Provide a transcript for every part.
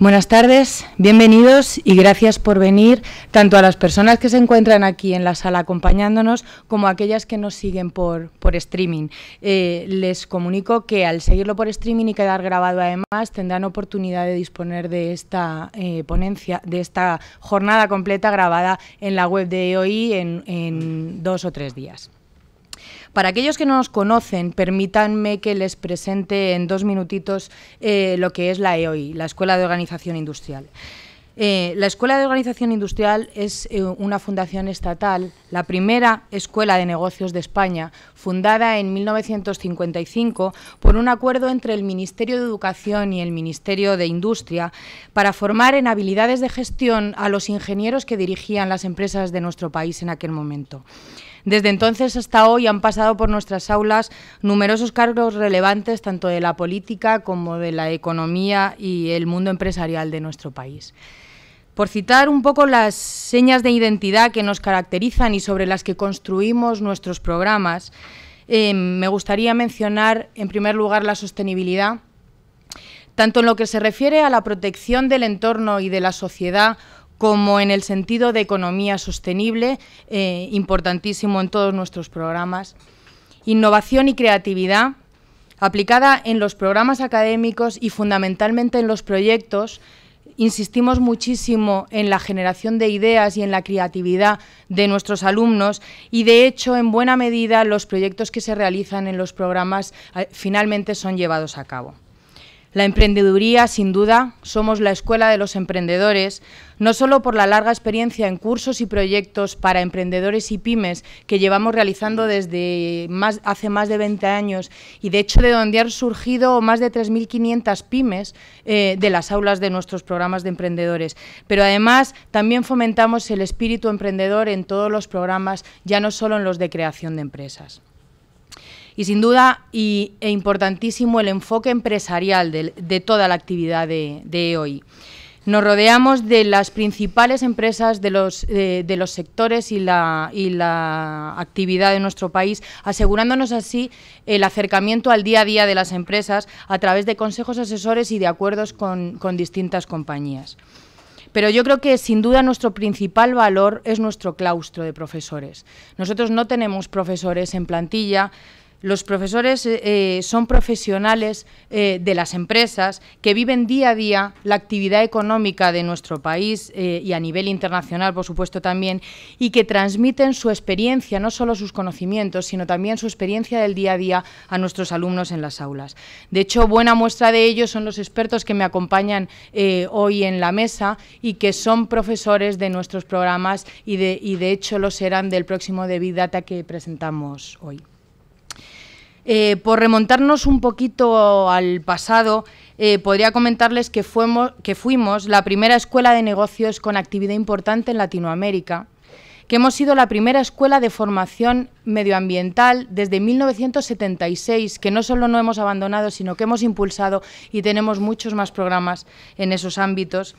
Buenas tardes, bienvenidos y gracias por venir tanto a las personas que se encuentran aquí en la sala acompañándonos como a aquellas que nos siguen por, streaming. Eh, les comunico que al seguirlo por streaming y quedar grabado además tendrán oportunidad de disponer de esta eh, ponencia, de esta jornada completa grabada en la web de EOI en dos o tres días. Para aquellos que no nos conocen, permítanme que les presente en dos minutitos eh, lo que es la EOI, la Escuela de Organización Industrial. Eh, la Escuela de Organización Industrial es eh, una fundación estatal, la primera escuela de negocios de España, fundada en 1955 por un acuerdo entre el Ministerio de Educación y el Ministerio de Industria para formar en habilidades de gestión a los ingenieros que dirigían las empresas de nuestro país en aquel momento. Desde entonces hasta hoy han pasado por nuestras aulas numerosos cargos relevantes tanto de la política como de la economía y el mundo empresarial de nuestro país. Por citar un poco las señas de identidad que nos caracterizan y sobre las que construimos nuestros programas, em, me gustaría mencionar en primer lugar la sostenibilidad, tanto en lo que se refiere a la protección del entorno y de la sociedad como en el sentido de economía sostenible, eh, importantísimo en todos nuestros programas. Innovación y creatividad, aplicada en los programas académicos y fundamentalmente en los proyectos, insistimos muchísimo en la generación de ideas y en la creatividad de nuestros alumnos y de hecho en buena medida los proyectos que se realizan en los programas eh, finalmente son llevados a cabo. La emprendeduría, sin duda, somos la escuela de los emprendedores, no solo por la larga experiencia en cursos y proyectos para emprendedores y pymes que llevamos realizando desde hace más de 20 años y de hecho de donde han surgido más de 3.500 pymes eh, de las aulas de nuestros programas de emprendedores, pero además también fomentamos el espíritu emprendedor en todos los programas, ya no solo en los de creación de empresas. Y sin duda, y, e importantísimo, el enfoque empresarial de, toda la actividad de, hoy. E Nos rodeamos de las principales empresas de los, sectores y la, actividad de nuestro país, asegurándonos así el acercamiento al día a día de las empresas a través de consejos asesores y de acuerdos con distintas compañías. Pero yo creo que sin duda nuestro principal valor es nuestro claustro de profesores. Nosotros no tenemos profesores en plantilla, los profesores eh, eh, son profesionales eh, de las empresas que viven día a día la actividad económica de nuestro país y a nivel internacional, por supuesto, también, y que transmiten su experiencia, no solo sus conocimientos, sino también su experiencia del día a día a nuestros alumnos en las aulas. De hecho, buena muestra de ello son los expertos que me acompañan hoy en la mesa y que son profesores de nuestros programas y de, y de hecho lo serán del próximo Data que presentamos hoy. Eh, por remontarnos un poquito al pasado, eh, podría comentarles que fuimos, que fuimos la primera escuela de negocios con actividad importante en Latinoamérica, que hemos sido la primera escuela de formación medioambiental desde 1976, que no solo no hemos abandonado, sino que hemos impulsado y tenemos muchos más programas en esos ámbitos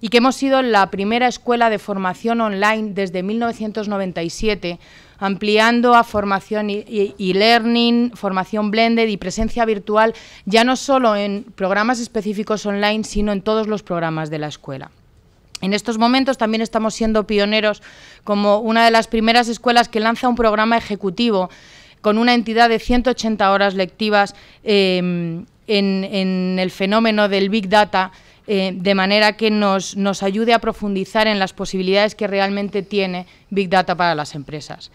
y que hemos sido la primera escuela de formación online desde 1997 ampliando a formación e-learning, formación blended y presencia virtual, ya no solo en programas específicos online, sino en todos los programas de la escuela. En estos momentos también estamos siendo pioneros como una de las primeras escuelas que lanza un programa ejecutivo con una entidad de 180 horas lectivas em, en, en el fenómeno del Big Data, eh, de manera que nos, ayude a profundizar en las posibilidades que realmente tiene Big Data para las empresas.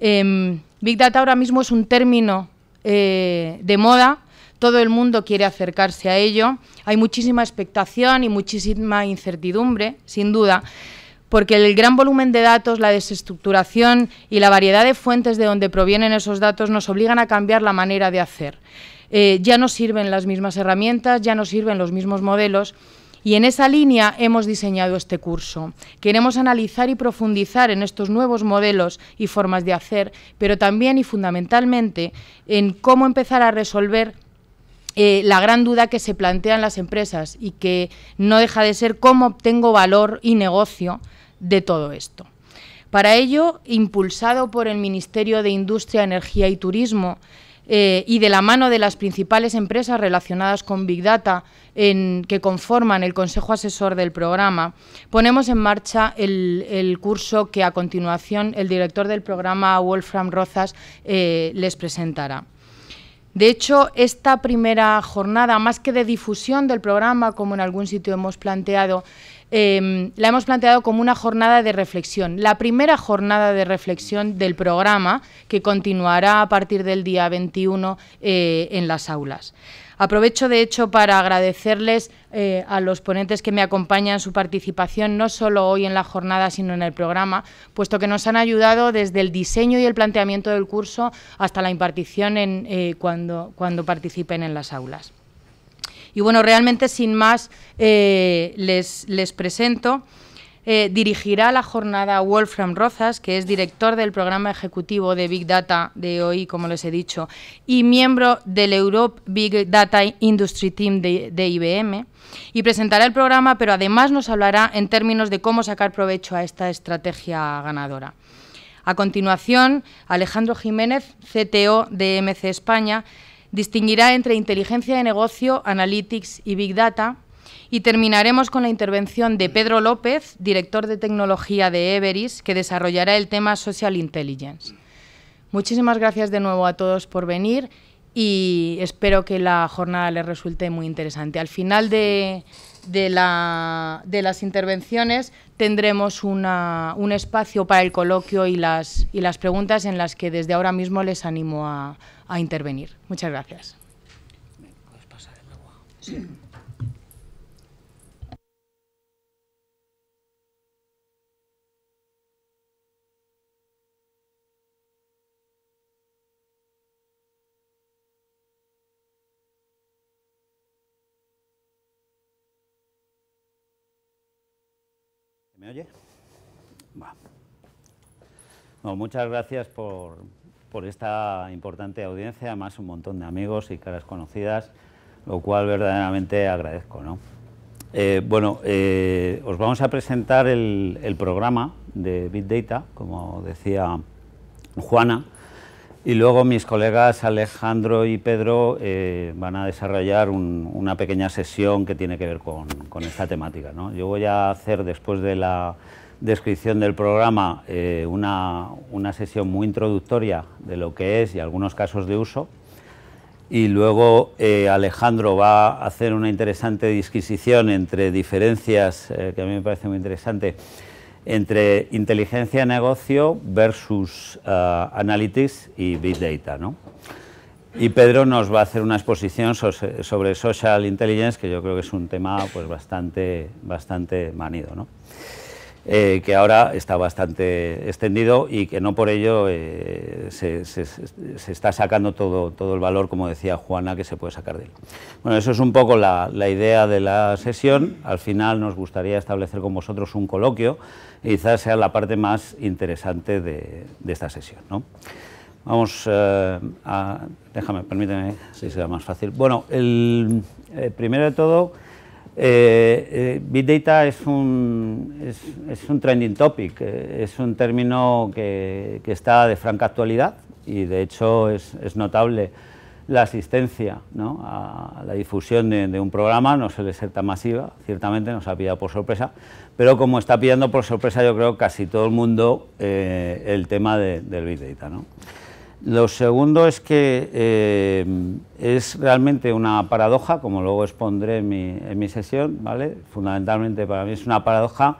Em, Big Data ahora mismo es un término eh, de moda, todo el mundo quiere acercarse a ello, hay muchísima expectación y muchísima incertidumbre, sin duda, porque el gran volumen de datos, la desestructuración y la variedad de fuentes de donde provienen esos datos nos obligan a cambiar la manera de hacer. Eh, ya no sirven las mismas herramientas, ya no sirven los mismos modelos. Y en esa línea hemos diseñado este curso. Queremos analizar y profundizar en estos nuevos modelos y formas de hacer, pero también y fundamentalmente en cómo empezar a resolver eh, la gran duda que se plantean las empresas y que no deja de ser cómo obtengo valor y negocio de todo esto. Para ello, impulsado por el Ministerio de Industria, Energía y Turismo, eh, y de la mano de las principales empresas relacionadas con Big Data que conforman el Consejo Asesor del programa, ponemos en marcha el, curso que a continuación el director del programa, Wolfram Rozas, eh, les presentará. De hecho, esta primera jornada, más que de difusión del programa, como en algún sitio hemos planteado, Em, la hemos planteado como una jornada de reflexión. La primera jornada de reflexión del programa que continuará a partir del día 21 eh, en las aulas. Aprovecho, de hecho, para agradecerles eh, a los ponentes que me acompañan su participación, no solo hoy en la jornada, sino en el programa, puesto que nos han ayudado desde el diseño y el planteamiento del curso hasta la impartición eh, cuando participen en las aulas. Y bueno, realmente sin más eh, les, les presento. Eh, dirigirá la jornada Wolfram Rozas, que es director del programa ejecutivo de Big Data de hoy, como les he dicho, y miembro del Europe Big Data Industry Team de, de IBM. Y presentará el programa, pero además nos hablará en términos de cómo sacar provecho a esta estrategia ganadora. A continuación, Alejandro Jiménez, CTO de MC España, distinguirá entre inteligencia de negocio, analytics y big data. Y terminaremos con la intervención de Pedro López, director de tecnología de Everis, que desarrollará el tema social intelligence. Muchísimas gracias de nuevo a todos por venir y espero que la jornada les resulte muy interesante. Al final de, de, las intervenciones tendremos un espacio para el coloquio y las, y las preguntas en las que desde ahora mismo les animo a, a intervenir. Muchas gracias. oye? muchas gracias por, por, esta importante audiencia, además un montón de amigos y caras conocidas, lo cual verdaderamente agradezco. ¿no? Eh, bueno, eh, os vamos a presentar el, el programa de Big Data, como decía Juana. Y luego mis colegas Alejandro y Pedro eh, van a desarrollar una pequeña sesión que tiene que ver con, esta temática. Yo voy a hacer después de la descripción del programa eh, una, sesión muy introductoria de lo que es y algunos casos de uso. Y luego eh, Alejandro va a hacer una interesante disquisición entre diferencias, que a mí me parece muy interesante, entre inteligencia de negocio versus eh, analytics y big data. ¿no? Y Pedro nos va a hacer una exposición sobre social intelligence, que yo creo que es un tema pues, bastante, bastante manido. ¿no? Eh, que ahora está bastante extendido y que no por ello eh, se, está sacando todo, el valor, como decía Juana, que se puede sacar de él. Bueno, eso es un poco la, la idea de la sesión. Al final nos gustaría establecer con vosotros un coloquio quizás sea la parte más interesante de, esta sesión. Vamos eh, a... Déjame, permíteme, si sea más fácil. Bueno, el, primero de todo... Eh, eh, Big Data es un, trending topic, eh, es un término que, está de franca actualidad y de hecho es, notable la asistencia ¿no? a, la difusión de, un programa, no suele ser tan masiva, ciertamente nos ha pillado por sorpresa, pero como está pillando por sorpresa yo creo casi todo el mundo el tema del Big Data. Lo segundo es que eh, es realmente una paradoja, como luego expondré en mi, sesión, ¿vale? fundamentalmente para mí es una paradoja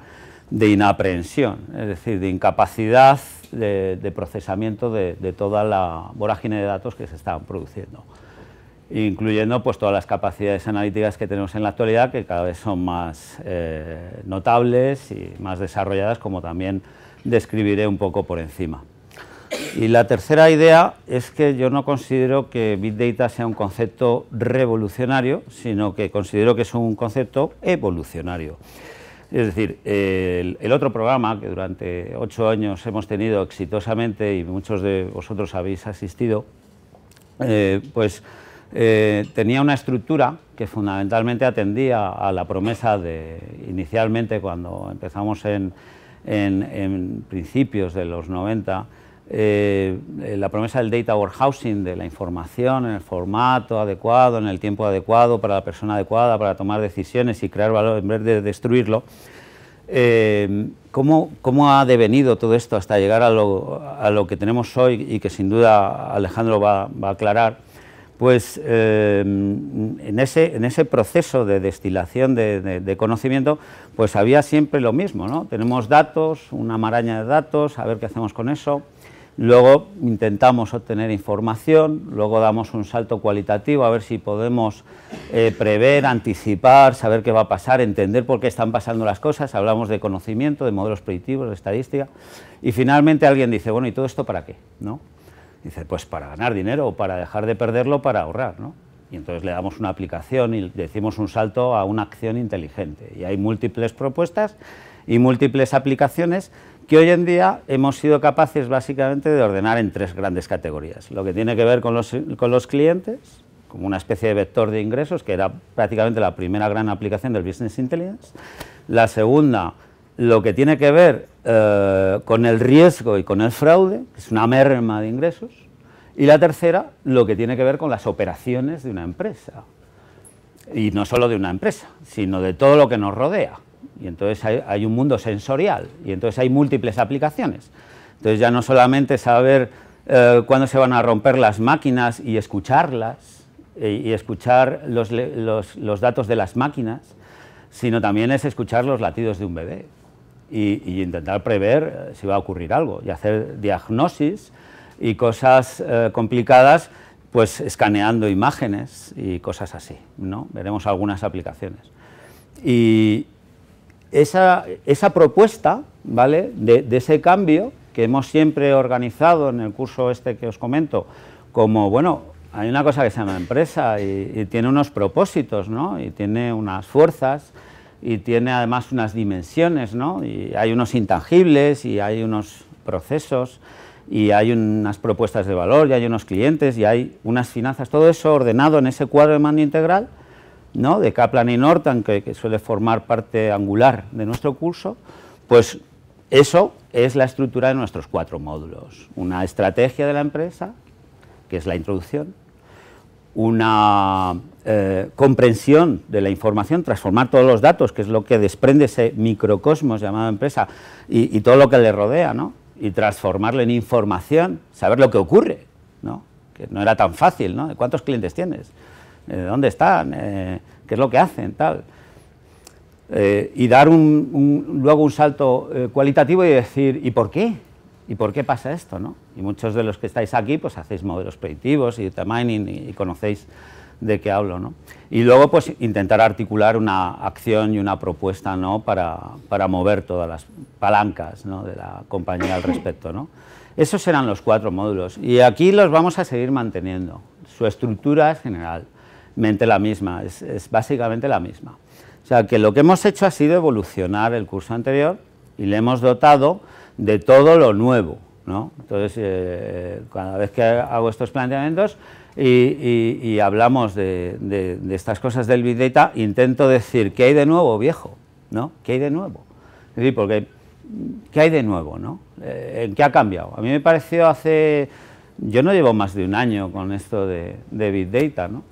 de inaprensión, es decir, de incapacidad de, procesamiento de, toda la vorágine de datos que se están produciendo, incluyendo pues, todas las capacidades analíticas que tenemos en la actualidad, que cada vez son más eh, notables y más desarrolladas, como también describiré un poco por encima. Y la tercera idea es que yo no considero que Big Data sea un concepto revolucionario, sino que considero que es un concepto evolucionario. Es decir, el, otro programa que durante ocho años hemos tenido exitosamente y muchos de vosotros habéis asistido, eh, pues eh, tenía una estructura que fundamentalmente atendía a la promesa de inicialmente cuando empezamos en, en principios de los 90 eh, eh, la promesa del data warehousing, de la información en el formato adecuado, en el tiempo adecuado, para la persona adecuada, para tomar decisiones y crear valor en vez de destruirlo. Eh, ¿cómo, ha devenido todo esto hasta llegar a lo, que tenemos hoy y que sin duda Alejandro va, a aclarar? Pues en, ese, proceso de destilación de, conocimiento, pues había siempre lo mismo, ¿no? Tenemos datos, una maraña de datos, a ver qué hacemos con eso, Luego intentamos obtener información, luego damos un salto cualitativo a ver si podemos eh, prever, anticipar, saber qué va a pasar, entender por qué están pasando las cosas, hablamos de conocimiento, de modelos predictivos, de estadística, y finalmente alguien dice, bueno, ¿y todo esto para qué? ¿No? Dice, pues para ganar dinero o para dejar de perderlo, para ahorrar. ¿no? Y entonces le damos una aplicación y decimos un salto a una acción inteligente. Y hay múltiples propuestas y múltiples aplicaciones que hoy en día hemos sido capaces básicamente de ordenar en tres grandes categorías. Lo que tiene que ver con los, clientes, como una especie de vector de ingresos, que era prácticamente la primera gran aplicación del Business Intelligence. La segunda, lo que tiene que ver eh, con el riesgo y con el fraude, que es una merma de ingresos. Y la tercera, lo que tiene que ver con las operaciones de una empresa. Y no solo de una empresa, sino de todo lo que nos rodea. Y entonces hay, un mundo sensorial y entonces hay múltiples aplicaciones. Entonces ya no solamente saber eh, cuándo se van a romper las máquinas y escucharlas eh, y, escuchar los, los, datos de las máquinas, sino también es escuchar los latidos de un bebé y, intentar prever eh, si va a ocurrir algo y hacer diagnosis y cosas complicadas pues escaneando imágenes y cosas así, ¿no? Veremos algunas aplicaciones. Y, esa, esa propuesta ¿vale? De, ese cambio que hemos siempre organizado en el curso este que os comento, como, bueno, hay una cosa que se llama empresa y, y tiene unos propósitos, ¿no? Y tiene unas fuerzas y tiene además unas dimensiones, ¿no? Y hay unos intangibles y hay unos procesos y hay unas propuestas de valor y hay unos clientes y hay unas finanzas, todo eso ordenado en ese cuadro de mando integral de Kaplan y Norton, que, suele formar parte angular de nuestro curso, pues eso es la estructura de nuestros cuatro módulos. Una estrategia de la empresa, que es la introducción, una eh, comprensión de la información, transformar todos los datos, que es lo que desprende ese microcosmos llamado empresa, y, todo lo que le rodea, y transformarlo en información, saber lo que ocurre, ¿no? que no era tan fácil, ¿no? ¿cuántos clientes tienes? Eh, dónde están, eh, qué es lo que hacen, tal. Eh, y dar luego un salto cualitativo y decir, ¿y por qué? ¿Y por qué pasa esto? ¿no? Y muchos de los que estáis aquí, pues hacéis modelos predictivos y mining, y, y, conocéis de qué hablo. ¿no? Y luego, pues intentar articular una acción y una propuesta ¿no? para, mover todas las palancas de la compañía al respecto. Esos serán los cuatro módulos. Y aquí los vamos a seguir manteniendo. Su estructura es general mente la misma, es, básicamente la misma. O sea que lo que hemos hecho ha sido evolucionar el curso anterior y le hemos dotado de todo lo nuevo. ¿no? Entonces, eh, cada vez que hago estos planteamientos y, hablamos de, estas cosas del Big Data, intento decir, ¿qué hay de nuevo, viejo? ¿no? ¿Qué hay de nuevo? Es decir, porque, ¿qué hay de nuevo? ¿no? Eh, ¿En qué ha cambiado? A mí me pareció hace... Yo no llevo más de un año con esto de, de Big Data, ¿no?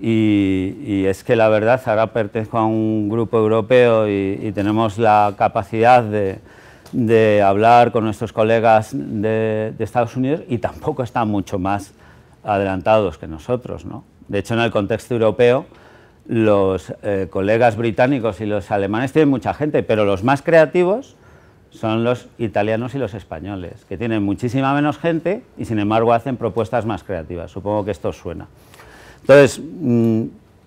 Y, es que la verdad ahora pertenezco a un grupo europeo y, tenemos la capacidad de, hablar con nuestros colegas de, Estados Unidos y tampoco están mucho más adelantados que nosotros. ¿no? De hecho, en el contexto europeo, los eh, colegas británicos y los alemanes tienen mucha gente, pero los más creativos son los italianos y los españoles, que tienen muchísima menos gente y sin embargo hacen propuestas más creativas. Supongo que esto suena. Entonces, mm,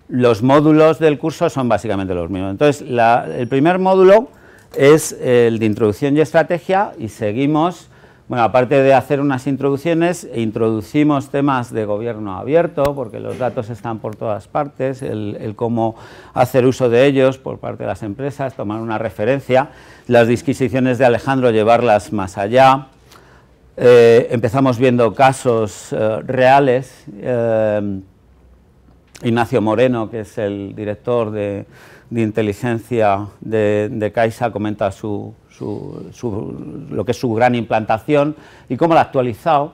los módulos del curso son básicamente los mismos. Entonces, el primer módulo es el de introducción y estrategia y seguimos, bueno, aparte de hacer unas introducciones, introducimos temas de gobierno abierto, porque los datos están por todas partes, el, cómo hacer uso de ellos por parte de las empresas, tomar una referencia, las disquisiciones de Alejandro, llevarlas más allá, eh, empezamos viendo casos eh, reales, eh, Ignacio Moreno, que es el director de, inteligencia de, Caixa, comenta su, lo que es su gran implantación y cómo la ha actualizado.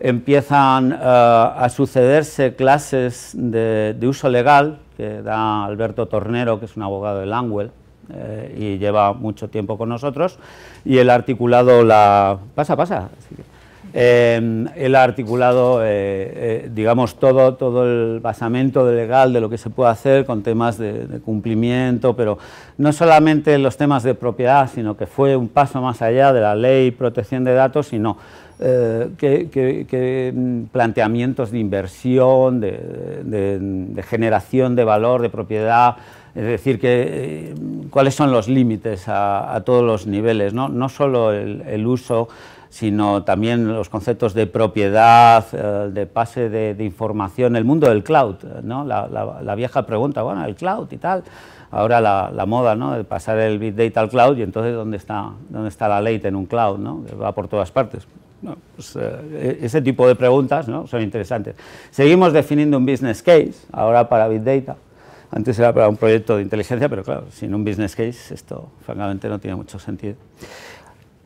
Empiezan eh, a sucederse clases de, uso legal que da Alberto Tornero, que es un abogado del Langwell eh, y lleva mucho tiempo con nosotros, y el articulado la... Pasa, pasa. Em, él ha articulado, eh, eh, digamos, todo, el basamento legal de lo que se puede hacer con temas de, cumplimiento, pero no solamente los temas de propiedad, sino que fue un paso más allá de la ley protección de datos, sino eh, que, mm, planteamientos de inversión, de, generación de valor, de propiedad, es decir, que, cuáles son los límites a, todos los niveles, no, no solo el uso sino también los conceptos de propiedad, eh, de pase de, información, el mundo del cloud, eh, ¿no? La, vieja pregunta, bueno, el cloud y tal, ahora la, moda, ¿no? de pasar el big data al cloud y entonces ¿dónde está, dónde está la ley en un cloud? ¿no? Va por todas partes. Pues, eh, e, ese tipo de preguntas ¿no? son interesantes. Seguimos definiendo un business case, ahora para big data, antes era para un proyecto de inteligencia, pero claro, sin un business case esto francamente no tiene mucho sentido.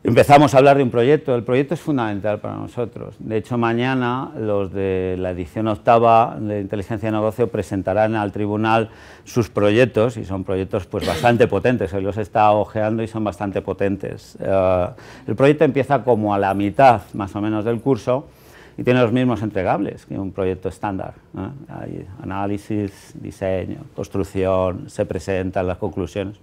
Empezamos a hablar de un proyecto, el proyecto es fundamental para nosotros. De hecho, mañana los de la edición octava de Inteligencia de Negocio presentarán al tribunal sus proyectos, y son proyectos pues, bastante potentes, hoy los está ojeando y son bastante potentes. Eh, el proyecto empieza como a la mitad, más o menos, del curso, y tiene los mismos entregables que un proyecto estándar. ¿eh? Hay análisis, diseño, construcción, se presentan las conclusiones.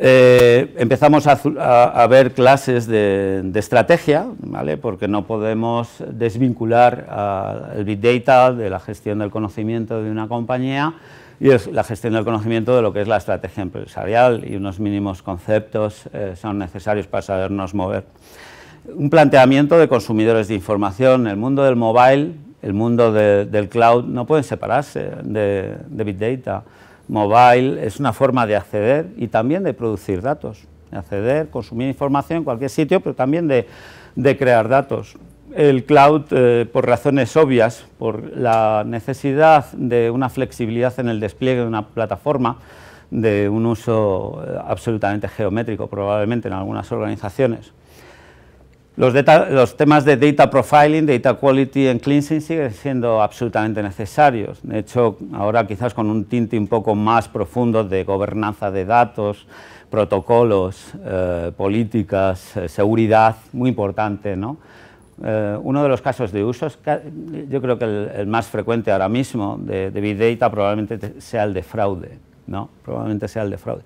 Eh, empezamos a, ver clases de, estrategia, ¿vale? porque no podemos desvincular el Big Data de la gestión del conocimiento de una compañía y es la gestión del conocimiento de lo que es la estrategia empresarial y unos mínimos conceptos eh, son necesarios para sabernos mover. Un planteamiento de consumidores de información, el mundo del mobile, el mundo del cloud no pueden separarse de, de Big Data mobile es una forma de acceder y también de producir datos, de acceder, consumir información en cualquier sitio, pero también de, crear datos. El cloud, eh, por razones obvias, por la necesidad de una flexibilidad en el despliegue de una plataforma, de un uso eh, absolutamente geométrico probablemente en algunas organizaciones, los, los, temas de data profiling, data quality and cleansing siguen siendo absolutamente necesarios. De hecho, ahora quizás con un tinte un poco más profundo de gobernanza de datos, protocolos, eh, políticas, eh, seguridad, muy importante. ¿no? Eh, uno de los casos de uso, yo creo que el, más frecuente ahora mismo de, de Big Data probablemente sea el de fraude. ¿no? Probablemente sea el de fraude.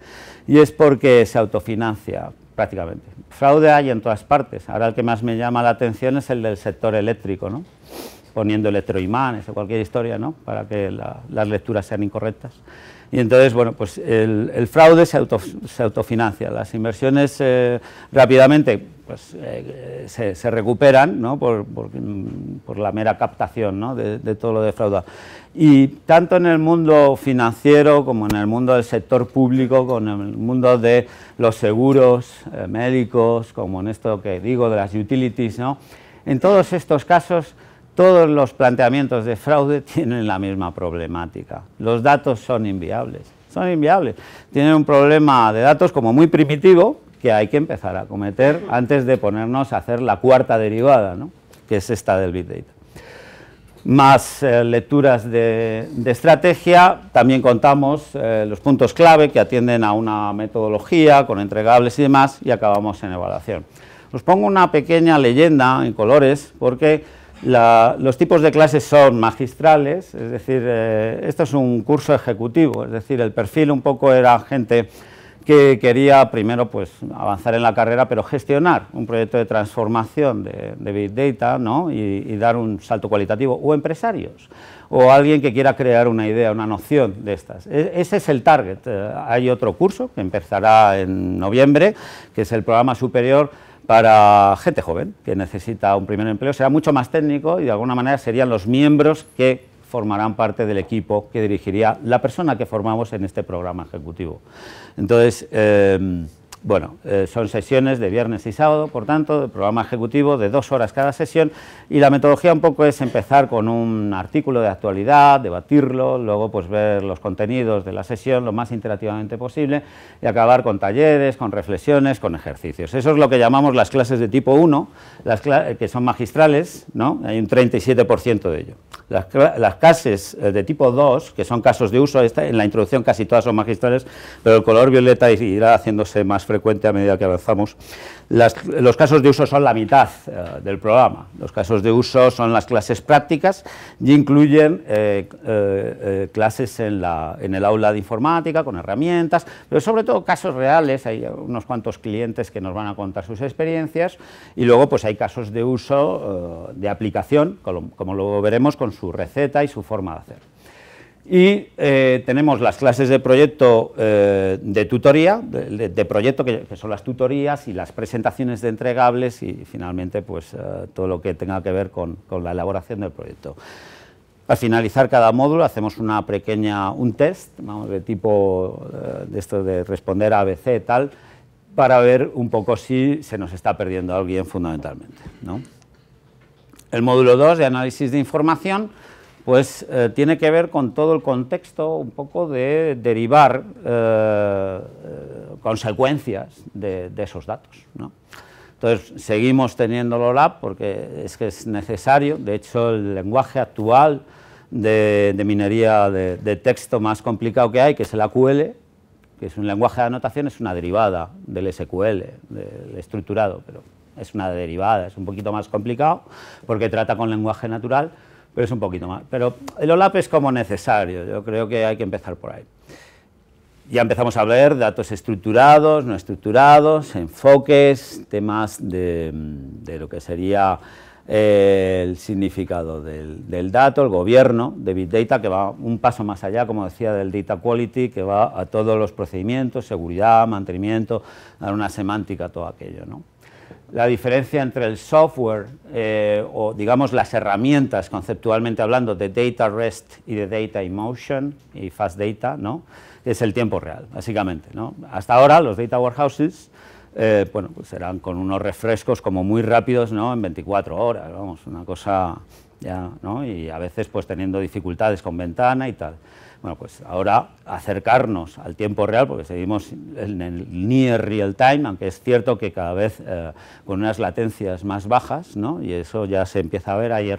Y es porque se autofinancia, prácticamente. Fraude hay en todas partes. Ahora el que más me llama la atención es el del sector eléctrico, ¿no? poniendo electroimanes o cualquier historia, ¿no? para que las lecturas sean incorrectas. Y entonces, bueno, pues el, fraude se, autofinancia, las inversiones eh, rápidamente pues, eh, se, recuperan ¿no? por, la mera captación de, todo lo defraudado. Y tanto en el mundo financiero como en el mundo del sector público, con el mundo de los seguros eh, médicos, como en esto que digo de las utilities, ¿no? en todos estos casos todos los planteamientos de fraude tienen la misma problemática. Los datos son inviables, son inviables. Tienen un problema de datos como muy primitivo que hay que empezar a cometer antes de ponernos a hacer la cuarta derivada, ¿no? que es esta del Big Data. Más eh, lecturas de, estrategia, también contamos eh, los puntos clave que atienden a una metodología con entregables y demás y acabamos en evaluación. Os pongo una pequeña leyenda en colores porque los tipos de clases son magistrales, es decir, eh, esto es un curso ejecutivo, es decir, el perfil un poco era gente que quería primero pues, avanzar en la carrera, pero gestionar un proyecto de transformación de, Big Data ¿no? y, dar un salto cualitativo, o empresarios, o alguien que quiera crear una idea, una noción de estas. E, ese es el target. Eh, hay otro curso que empezará en noviembre, que es el programa superior para gente joven que necesita un primer empleo. Será mucho más técnico y de alguna manera serían los miembros que formarán parte del equipo que dirigiría la persona que formamos en este programa ejecutivo. Entonces, eh, bueno, eh, son sesiones de viernes y sábado, por tanto, de programa ejecutivo de dos horas cada sesión y la metodología un poco es empezar con un artículo de actualidad, debatirlo, luego pues ver los contenidos de la sesión lo más interactivamente posible y acabar con talleres, con reflexiones, con ejercicios. Eso es lo que llamamos las clases de tipo 1, eh, que son magistrales, ¿no? hay un 37% de ello. Las, clases eh, de tipo 2, que son casos de uso, esta, en la introducción casi todas son magistrales, pero el color violeta irá haciéndose más frecuente a medida que avanzamos. los casos de uso son la mitad eh, del programa. Los casos de uso son las clases prácticas y incluyen eh, eh, clases en, la, en, el aula de informática con herramientas, pero sobre todo casos reales. Hay unos cuantos clientes que nos van a contar sus experiencias y luego pues hay casos de uso de aplicación, como, lo veremos, con su receta y su forma de hacer. Y eh, tenemos las clases de proyecto eh, de tutoría, de, proyecto que, son las tutorías y las presentaciones de entregables y finalmente pues, eh, todo lo que tenga que ver con, la elaboración del proyecto. Al finalizar cada módulo hacemos una pequeña, un test, de tipo de esto de responder a ABC y tal, para ver un poco si se nos está perdiendo alguien fundamentalmente. ¿no? El módulo 2 de análisis de información pues eh, tiene que ver con todo el contexto un poco de derivar eh, eh, consecuencias de, esos datos. Entonces, seguimos teniendo el porque es que es necesario, de hecho el lenguaje actual de, minería de, de, texto más complicado que hay, que es el AQL, que es un lenguaje de anotación, es una derivada del SQL, del estructurado, pero es una derivada, es un poquito más complicado porque trata con lenguaje natural, pero es un poquito más. Pero el OLAP es como necesario, yo creo que hay que empezar por ahí. Ya empezamos a ver datos estructurados, no estructurados, enfoques, temas de, lo que sería eh, el significado del, dato, el gobierno de Big Data, que va un paso más allá, como decía, del Data Quality, que va a todos los procedimientos, seguridad, mantenimiento, dar una semántica, a todo aquello. ¿no? la diferencia entre el software eh, o digamos las herramientas conceptualmente hablando de data rest y de data in motion y fast data, ¿no? Es el tiempo real, básicamente, Hasta ahora los data warehouses eh, bueno, pues con unos refrescos como muy rápidos, ¿no? En 24 horas, vamos, una cosa ya, ¿no? Y a veces pues teniendo dificultades con ventana y tal. Bueno, pues ahora acercarnos al tiempo real, porque seguimos en el near real time, aunque es cierto que cada vez eh, con unas latencias más bajas, ¿no? y eso ya se empieza a ver, hay,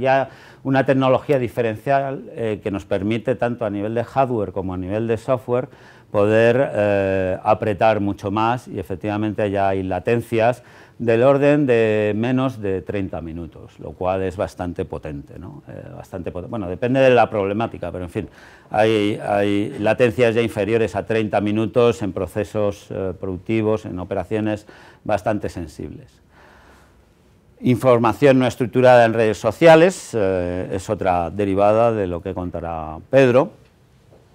ya una tecnología diferencial eh, que nos permite tanto a nivel de hardware como a nivel de software poder eh, apretar mucho más y efectivamente ya hay latencias del orden de menos de 30 minutos, lo cual es bastante potente. ¿no? Eh, bastante Bueno, depende de la problemática, pero en fin, hay, latencias ya inferiores a 30 minutos en procesos eh, productivos, en operaciones bastante sensibles. Información no estructurada en redes sociales eh, es otra derivada de lo que contará Pedro.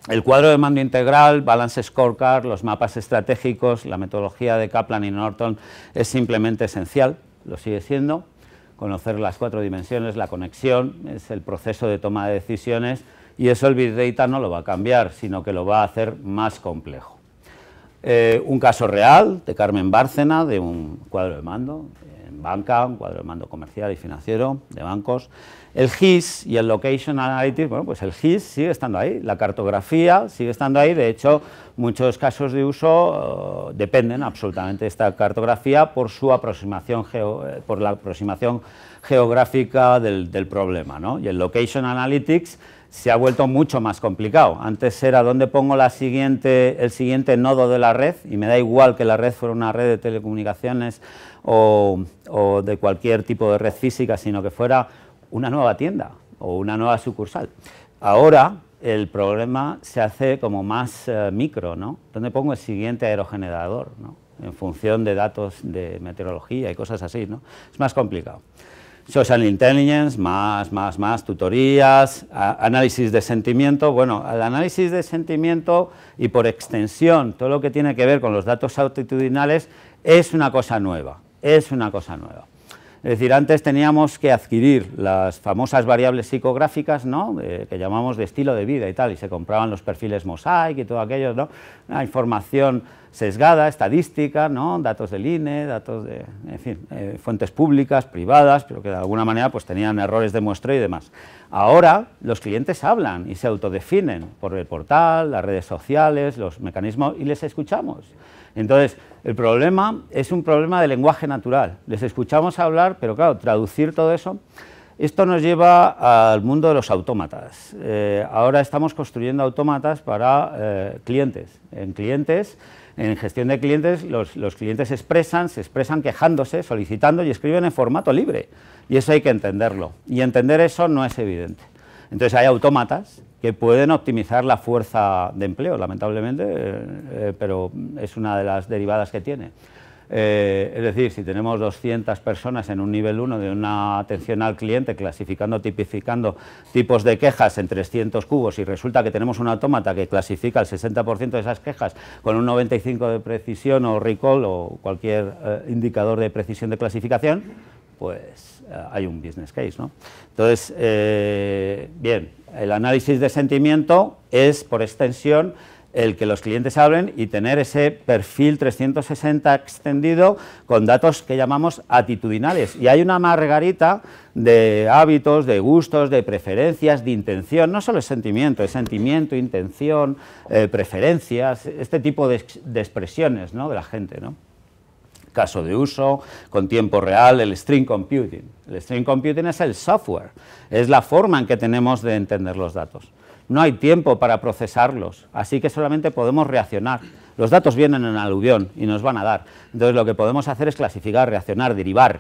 El cuadro de mando integral, Balance Scorecard, los mapas estratégicos, la metodología de Kaplan y Norton es simplemente esencial, lo sigue siendo. Conocer las cuatro dimensiones, la conexión, es el proceso de toma de decisiones y eso el Big Data no lo va a cambiar, sino que lo va a hacer más complejo. Eh, un caso real de Carmen Bárcena, de un cuadro de mando, banca, un cuadro de mando comercial y financiero de bancos. El GIS y el Location Analytics, bueno, pues el GIS sigue estando ahí, la cartografía sigue estando ahí, de hecho, muchos casos de uso eh, dependen absolutamente de esta cartografía por su aproximación, eh, por la aproximación geográfica del, problema, ¿no? Y el Location Analytics se ha vuelto mucho más complicado. Antes era dónde pongo la siguiente, el siguiente nodo de la red y me da igual que la red fuera una red de telecomunicaciones o, de cualquier tipo de red física, sino que fuera una nueva tienda o una nueva sucursal. Ahora el problema se hace como más eh, micro, ¿no? ¿Dónde pongo el siguiente aerogenerador? ¿no? En función de datos de meteorología y cosas así, ¿no? Es más complicado. Social intelligence, más, más, más, tutorías, análisis de sentimiento. Bueno, el análisis de sentimiento y por extensión todo lo que tiene que ver con los datos altitudinales es una cosa nueva es una cosa nueva. Es decir, antes teníamos que adquirir las famosas variables psicográficas, eh, que llamamos de estilo de vida y tal, y se compraban los perfiles mosaic y todo aquello, ¿no? información sesgada, estadística, ¿no? datos del INE, datos de, en fin, eh, fuentes públicas, privadas, pero que de alguna manera pues, tenían errores de muestreo y demás. Ahora los clientes hablan y se autodefinen por el portal, las redes sociales, los mecanismos, y les escuchamos. Entonces, el problema es un problema de lenguaje natural. Les escuchamos hablar, pero claro, traducir todo eso... Esto nos lleva al mundo de los autómatas. Eh, ahora estamos construyendo autómatas para eh, clientes. En clientes en gestión de clientes los, clientes expresan, se expresan quejándose, solicitando y escriben en formato libre. Y eso hay que entenderlo. Y entender eso no es evidente. Entonces hay autómatas que pueden optimizar la fuerza de empleo, lamentablemente, eh, eh, pero es una de las derivadas que tiene. Eh, es decir, si tenemos 200 personas en un nivel 1 de una atención al cliente, clasificando, tipificando tipos de quejas en 300 cubos y resulta que tenemos un autómata que clasifica el 60% de esas quejas con un 95% de precisión o recall o cualquier eh, indicador de precisión de clasificación, pues eh, hay un business case, ¿no? Entonces, bien, el análisis de sentimiento es, por extensión, el que los clientes hablen y tener ese perfil 360 extendido con datos que llamamos atitudinales. Y hay una margarita de hábitos, de gustos, de preferencias, de intención, no solo es sentimiento, es sentimiento, intención, eh, preferencias, este tipo de, expresiones ¿no? de la gente. ¿no? caso de uso, con tiempo real, el stream computing. El stream computing es el software, es la forma en que tenemos de entender los datos no hay tiempo para procesarlos, así que solamente podemos reaccionar. Los datos vienen en aluvión y nos van a dar. Entonces lo que podemos hacer es clasificar, reaccionar, derivar.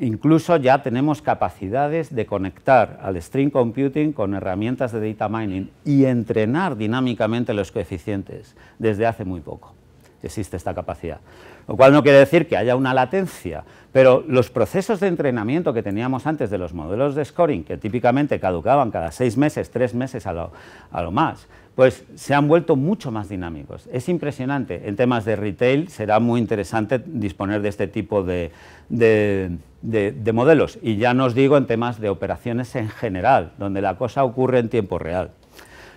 Incluso ya tenemos capacidades de conectar al stream computing con herramientas de data mining y entrenar dinámicamente los coeficientes desde hace muy poco. Existe esta capacidad. Lo cual no quiere decir que haya una latencia, pero los procesos de entrenamiento que teníamos antes de los modelos de scoring, que típicamente caducaban cada seis meses, tres meses a lo, más, pues se han vuelto mucho más dinámicos. Es impresionante. En temas de retail será muy interesante disponer de este tipo de, de, modelos. Y ya os digo en temas de operaciones en general, donde la cosa ocurre en tiempo real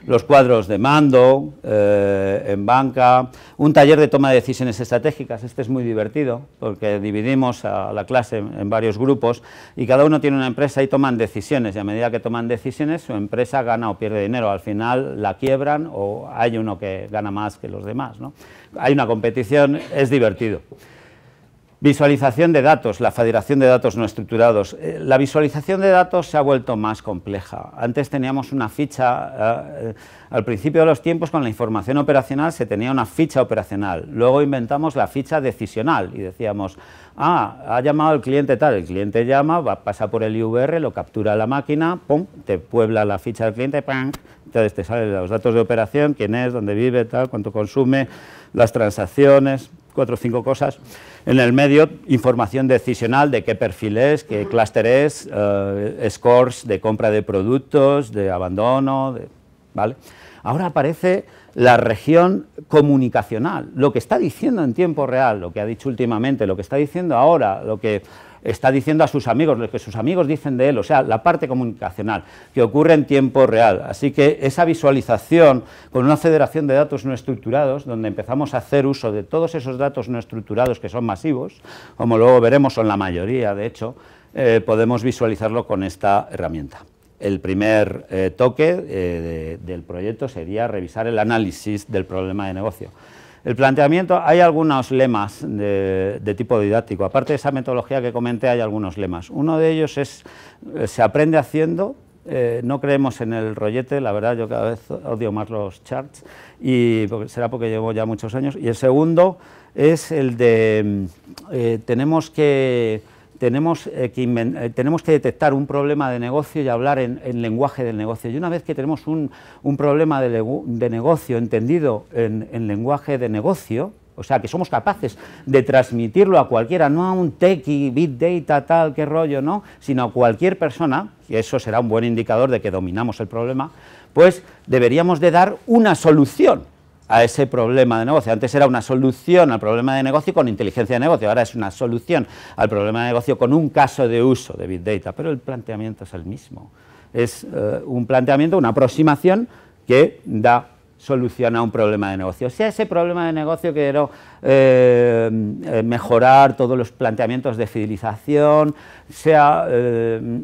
los cuadros de mando, eh, en banca, un taller de toma de decisiones estratégicas, este es muy divertido porque dividimos a la clase en varios grupos y cada uno tiene una empresa y toman decisiones y a medida que toman decisiones su empresa gana o pierde dinero, al final la quiebran o hay uno que gana más que los demás. Hay una competición, es divertido. Visualización de datos, la federación de datos no estructurados. Eh, la visualización de datos se ha vuelto más compleja. Antes teníamos una ficha, eh, eh, al principio de los tiempos con la información operacional se tenía una ficha operacional, luego inventamos la ficha decisional y decíamos, ah, ha llamado el cliente tal, el cliente llama, va, pasa por el IVR, lo captura la máquina, pum, te puebla la ficha del cliente, ¡pam! entonces te salen los datos de operación, quién es, dónde vive, tal, cuánto consume, las transacciones, cuatro o cinco cosas. En el medio, información decisional de qué perfil es, qué clúster es, eh, scores de compra de productos, de abandono, ¿vale? Ahora aparece la región comunicacional, lo que está diciendo en tiempo real, lo que ha dicho últimamente, lo que está diciendo ahora, lo que está diciendo a sus amigos, lo que sus amigos dicen de él, o sea, la parte comunicacional, que ocurre en tiempo real. Así que esa visualización con una federación de datos no estructurados, donde empezamos a hacer uso de todos esos datos no estructurados que son masivos, como luego veremos, son la mayoría, de hecho, eh, podemos visualizarlo con esta herramienta. El primer eh, toque eh, del proyecto sería revisar el análisis del problema de negocio. El planteamiento, hay algunos lemas de, tipo didáctico, aparte de esa metodología que comenté hay algunos lemas. Uno de ellos es, eh, se aprende haciendo, eh, no creemos en el rollete, la verdad yo cada vez odio más los charts, y será porque llevo ya muchos años. Y el segundo es el de, mm, eh, tenemos que tenemos, eh, que eh, tenemos que detectar un problema de negocio y hablar en, lenguaje del negocio. Y una vez que tenemos un, problema de, negocio entendido en, lenguaje de negocio, o sea, que somos capaces de transmitirlo a cualquiera, no a un techie, big data, tal, qué rollo, ¿no? Sino a cualquier persona, y eso será un buen indicador de que dominamos el problema, pues deberíamos de dar una solución a ese problema de negocio. Antes era una solución al problema de negocio con inteligencia de negocio, ahora es una solución al problema de negocio con un caso de uso de Big Data, pero el planteamiento es el mismo. Es eh, un planteamiento, una aproximación que da solución a un problema de negocio. sea ese problema de negocio quiero era eh, eh, mejorar todos los planteamientos de fidelización, sea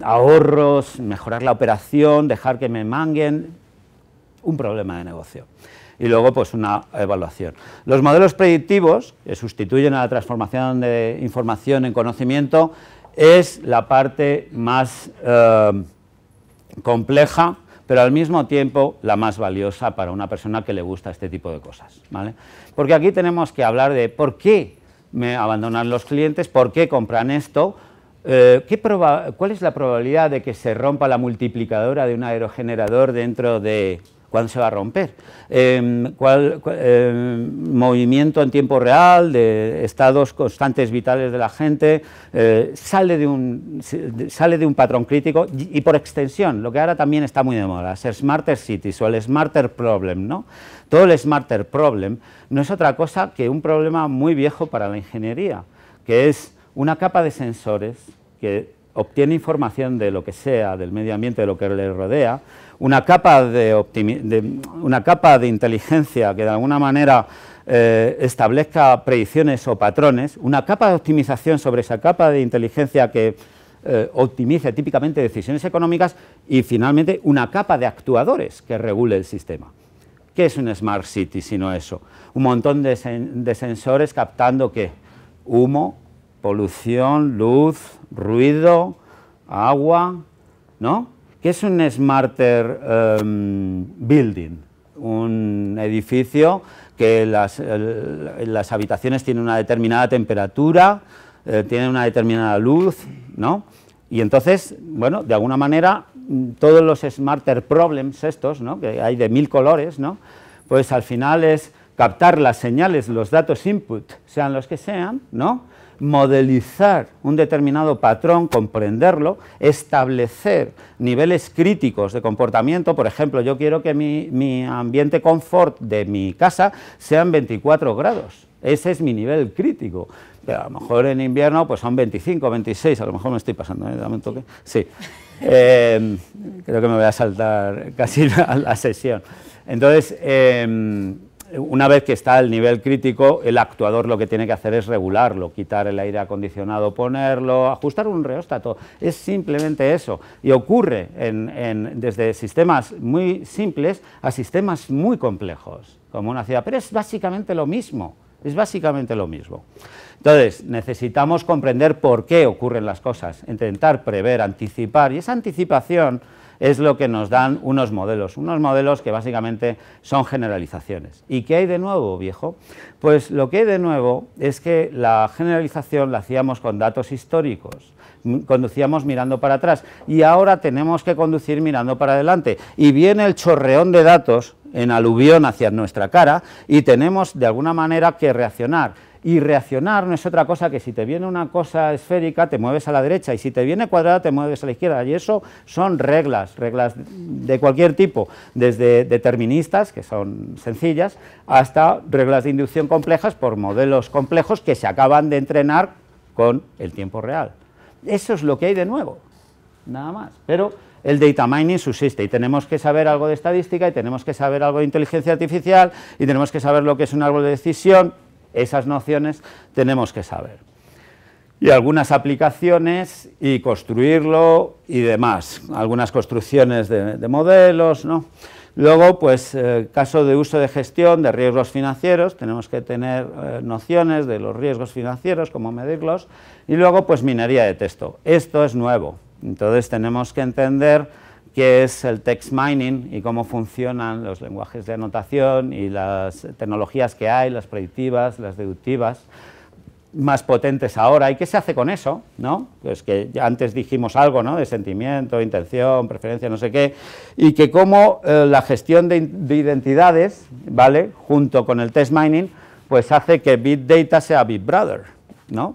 ahorros, mejorar la operación, dejar que me manguen, un problema de negocio y luego pues una evaluación. Los modelos predictivos, que sustituyen a la transformación de información en conocimiento, es la parte más eh, compleja, pero al mismo tiempo la más valiosa para una persona que le gusta este tipo de cosas. ¿vale? Porque aquí tenemos que hablar de por qué me abandonan los clientes, por qué compran esto, eh, ¿qué ¿cuál es la probabilidad de que se rompa la multiplicadora de un aerogenerador dentro de ¿Cuándo se va a romper? Em, ¿Cuál em, movimiento en tiempo real de estados constantes vitales de la gente eh, sale, de un, patrón crítico y, por extensión, lo que ahora también está muy de moda, ser Smarter Cities o el Smarter Problem, ¿no? Todo el Smarter Problem no es otra cosa que un problema muy viejo para la ingeniería, que es una capa de sensores que obtiene información de lo que sea, del medio ambiente, de lo que le rodea, una capa de, inteligencia que de alguna manera eh, establezca predicciones o patrones, una capa de optimización sobre esa capa de inteligencia que optimiza eh, optimice típicamente decisiones económicas y finalmente una capa de actuadores que regule el sistema. ¿Qué es un Smart City sino eso? Un montón de, de sensores captando qué? Humo, polución, luz, ruido, agua, ¿no? ¿Qué es un Smarter em, Building? Un edificio que las, habitaciones tienen una determinada temperatura, eh, tienen una determinada luz, ¿no? Y entonces, bueno, de alguna manera, todos los Smarter Problems estos, ¿no? Que hay de mil colores, ¿no? Pues al final es captar las señales, los datos input, sean los que sean, ¿no? modelizar un determinado patrón, comprenderlo, establecer niveles críticos de comportamiento. Por ejemplo, yo quiero que mi, ambiente confort de mi casa sean 24 grados. Ese es mi nivel crítico. a lo mejor en invierno pues son 25, 26, a lo mejor me estoy pasando. ¿eh? Dame un Sí. Eh, creo que me voy a saltar casi la, la sesión. Entonces, eh, una vez que está el nivel crítico, el actuador lo que tiene que hacer es regularlo, quitar el aire acondicionado, ponerlo, ajustar un reóstato, es simplemente eso. Y ocurre desde sistemas muy simples a sistemas muy complejos, como una ciudad, pero es básicamente lo mismo. Es básicamente lo mismo. Entonces, necesitamos comprender por qué ocurren las cosas, intentar prever, anticipar, y esa anticipación es lo que nos dan unos modelos, unos modelos que básicamente son generalizaciones. ¿Y qué hay de nuevo, viejo? Pues lo que hay de nuevo es que la generalización la hacíamos con datos históricos, conducíamos mirando para atrás y ahora tenemos que conducir mirando para adelante y viene el chorreón de datos en aluvión hacia nuestra cara y tenemos de alguna manera que reaccionar y reaccionar no es otra cosa que si te viene una cosa esférica, te mueves a la derecha, y si te viene cuadrada, te mueves a la izquierda. Y eso son reglas, reglas de cualquier tipo, desde deterministas, que son sencillas, hasta reglas de inducción complejas por modelos complejos que se acaban de entrenar con el tiempo real. Eso es lo que hay de nuevo, nada más. Pero el data mining subsiste y tenemos que saber algo de estadística y tenemos que saber algo de inteligencia artificial y tenemos que saber lo que es un árbol de decisión. Esas nociones tenemos que saber. Y algunas aplicaciones y construirlo y demás. Algunas construcciones de, modelos, Luego, pues, eh, caso de uso de gestión de riesgos financieros, tenemos que tener eh, nociones de los riesgos financieros, cómo medirlos, y luego, pues, minería de texto. Esto es nuevo, entonces tenemos que entender qué es el text mining y cómo funcionan los lenguajes de anotación y las tecnologías que hay, las predictivas, las deductivas, más potentes ahora. ¿Y qué se hace con eso? ¿No? Pues que antes dijimos algo ¿no? de sentimiento, intención, preferencia, no sé qué, y que cómo eh, la gestión de, identidades, ¿vale? junto con el text mining, pues hace que Big Data sea Big Brother. ¿no?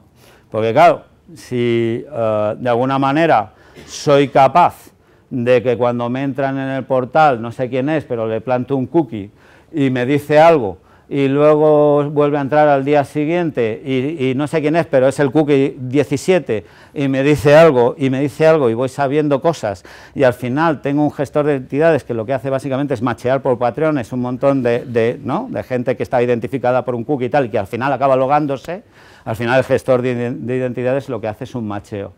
Porque claro, si eh, de alguna manera soy capaz de que cuando me entran en el portal, no sé quién es, pero le planto un cookie y me dice algo, y luego vuelve a entrar al día siguiente y, no sé quién es, pero es el cookie 17 y me dice algo y me dice algo y voy sabiendo cosas y al final tengo un gestor de identidades que lo que hace básicamente es machear por patrones un montón de, ¿no? de gente que está identificada por un cookie y tal y que al final acaba logándose, al final el gestor de, de identidades lo que hace es un macheo.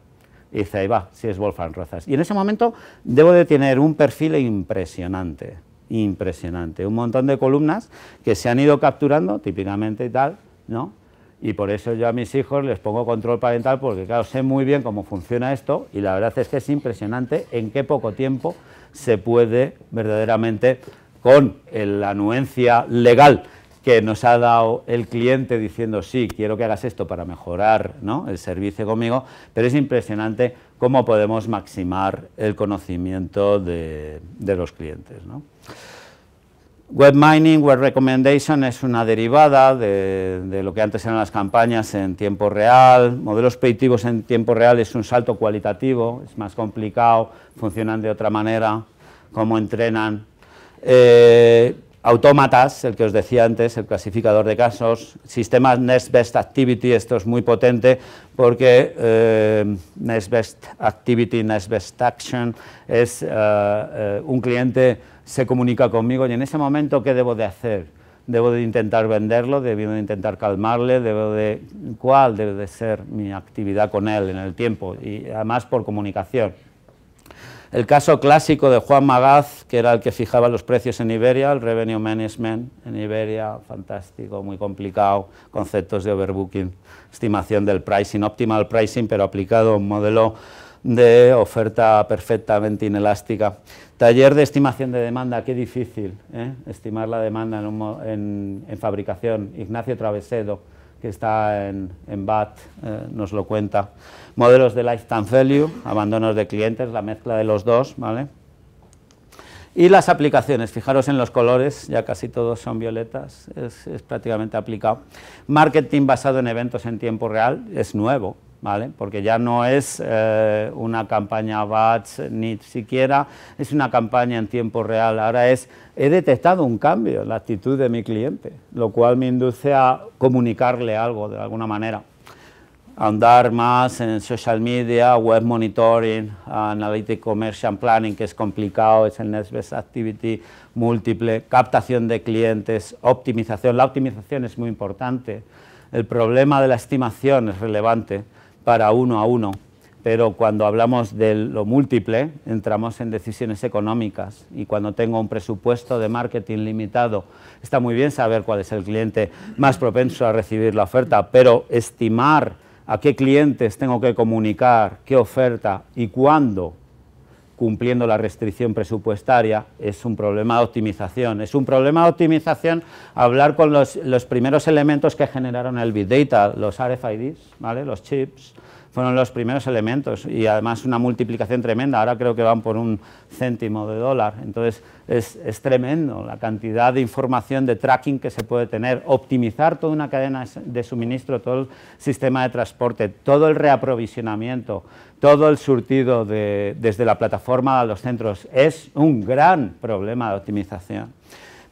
Y dice, ahí va, si es Wolfgang Rozas. Y en ese momento debo de tener un perfil impresionante, impresionante. Un montón de columnas que se han ido capturando, típicamente y tal, ¿no? y por eso yo a mis hijos les pongo control parental porque claro, sé muy bien cómo funciona esto y la verdad es que es impresionante en qué poco tiempo se puede verdaderamente con la anuencia legal que nos ha dado el cliente diciendo, sí, quiero que hagas esto para mejorar el servicio conmigo, pero es impresionante cómo podemos maximar el conocimiento de, los clientes. Web mining, web recommendation es una derivada de, lo que antes eran las campañas en tiempo real, modelos predictivos en tiempo real es un salto cualitativo, es más complicado, funcionan de otra manera, cómo entrenan. Eh, Autómatas, el que os decía antes, el clasificador de casos, sistemas Next Best Activity, esto es muy potente porque eh, Best Activity, Next Best Action, es eh, eh, un cliente se comunica conmigo y en ese momento, ¿qué debo de hacer? ¿Debo de intentar venderlo? ¿Debo de intentar calmarle? ¿Debo de, ¿Cuál debe de ser mi actividad con él en el tiempo? Y además por comunicación. El caso clásico de Juan Magaz, que era el que fijaba los precios en Iberia, el revenue management en Iberia, fantástico, muy complicado, conceptos de overbooking, estimación del pricing, optimal pricing, pero aplicado a un modelo de oferta perfectamente inelástica. Taller de estimación de demanda, qué difícil, ¿eh? estimar la demanda en, en fabricación. Ignacio Travesedo, que está en, BAT, eh, nos lo cuenta. Modelos de lifetime value, abandonos de clientes, la mezcla de los dos, ¿vale? Y las aplicaciones, fijaros en los colores, ya casi todos son violetas, es, es prácticamente aplicado. Marketing basado en eventos en tiempo real, es nuevo, ¿vale? Porque ya no es eh, una campaña batch ni siquiera es una campaña en tiempo real, ahora es he detectado un cambio en la actitud de mi cliente, lo cual me induce a comunicarle algo de alguna manera. Andar más en social media, web monitoring, analytic commercial planning, que es complicado, es el next activity múltiple, captación de clientes, optimización. La optimización es muy importante. El problema de la estimación es relevante para uno a uno, pero cuando hablamos de lo múltiple, entramos en decisiones económicas y cuando tengo un presupuesto de marketing limitado, está muy bien saber cuál es el cliente más propenso a recibir la oferta, pero estimar a qué clientes tengo que comunicar, qué oferta y cuándo cumpliendo la restricción presupuestaria, es un problema de optimización. Es un problema de optimización hablar con los, primeros elementos que generaron el Big Data, los RFIDs, los chips, fueron los primeros elementos y además una multiplicación tremenda, ahora creo que van por un céntimo de dólar, entonces es, tremendo la cantidad de información de tracking que se puede tener, optimizar toda una cadena de suministro, todo el sistema de transporte, todo el reaprovisionamiento, todo el surtido de, desde la plataforma a los centros, es un gran problema de optimización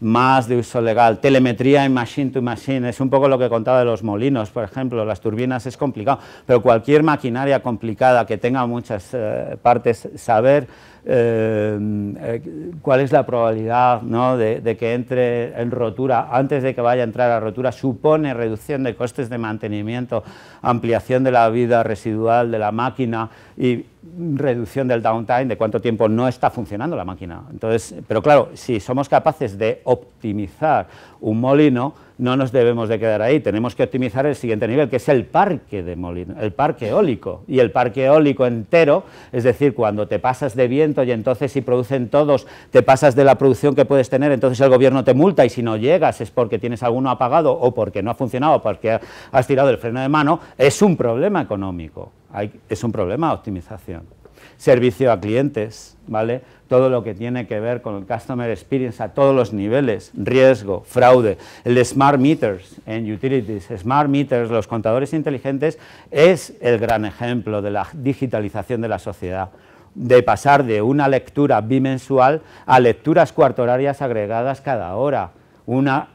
más de uso legal. Telemetría en machine to machine, es un poco lo que contaba de los molinos, por ejemplo, las turbinas es complicado, pero cualquier maquinaria complicada que tenga muchas eh, partes, saber eh, cuál es la probabilidad de, de, que entre en rotura antes de que vaya a entrar a rotura, supone reducción de costes de mantenimiento, ampliación de la vida residual de la máquina y reducción del downtime, de cuánto tiempo no está funcionando la máquina. Entonces, pero claro, si somos capaces de optimizar un molino, no nos debemos de quedar ahí, tenemos que optimizar el siguiente nivel, que es el parque de molino, el parque eólico, y el parque eólico entero, es decir, cuando te pasas de viento y entonces si producen todos, te pasas de la producción que puedes tener, entonces el gobierno te multa y si no llegas es porque tienes alguno apagado o porque no ha funcionado, porque has tirado el freno de mano, es un problema económico, es un problema de optimización. Servicio a clientes, ¿vale? todo lo que tiene que ver con el Customer Experience a todos los niveles, riesgo, fraude, el Smart Meters en Utilities, Smart Meters, los contadores inteligentes, es el gran ejemplo de la digitalización de la sociedad de pasar de una lectura bimensual a lecturas cuartorarias agregadas cada hora, una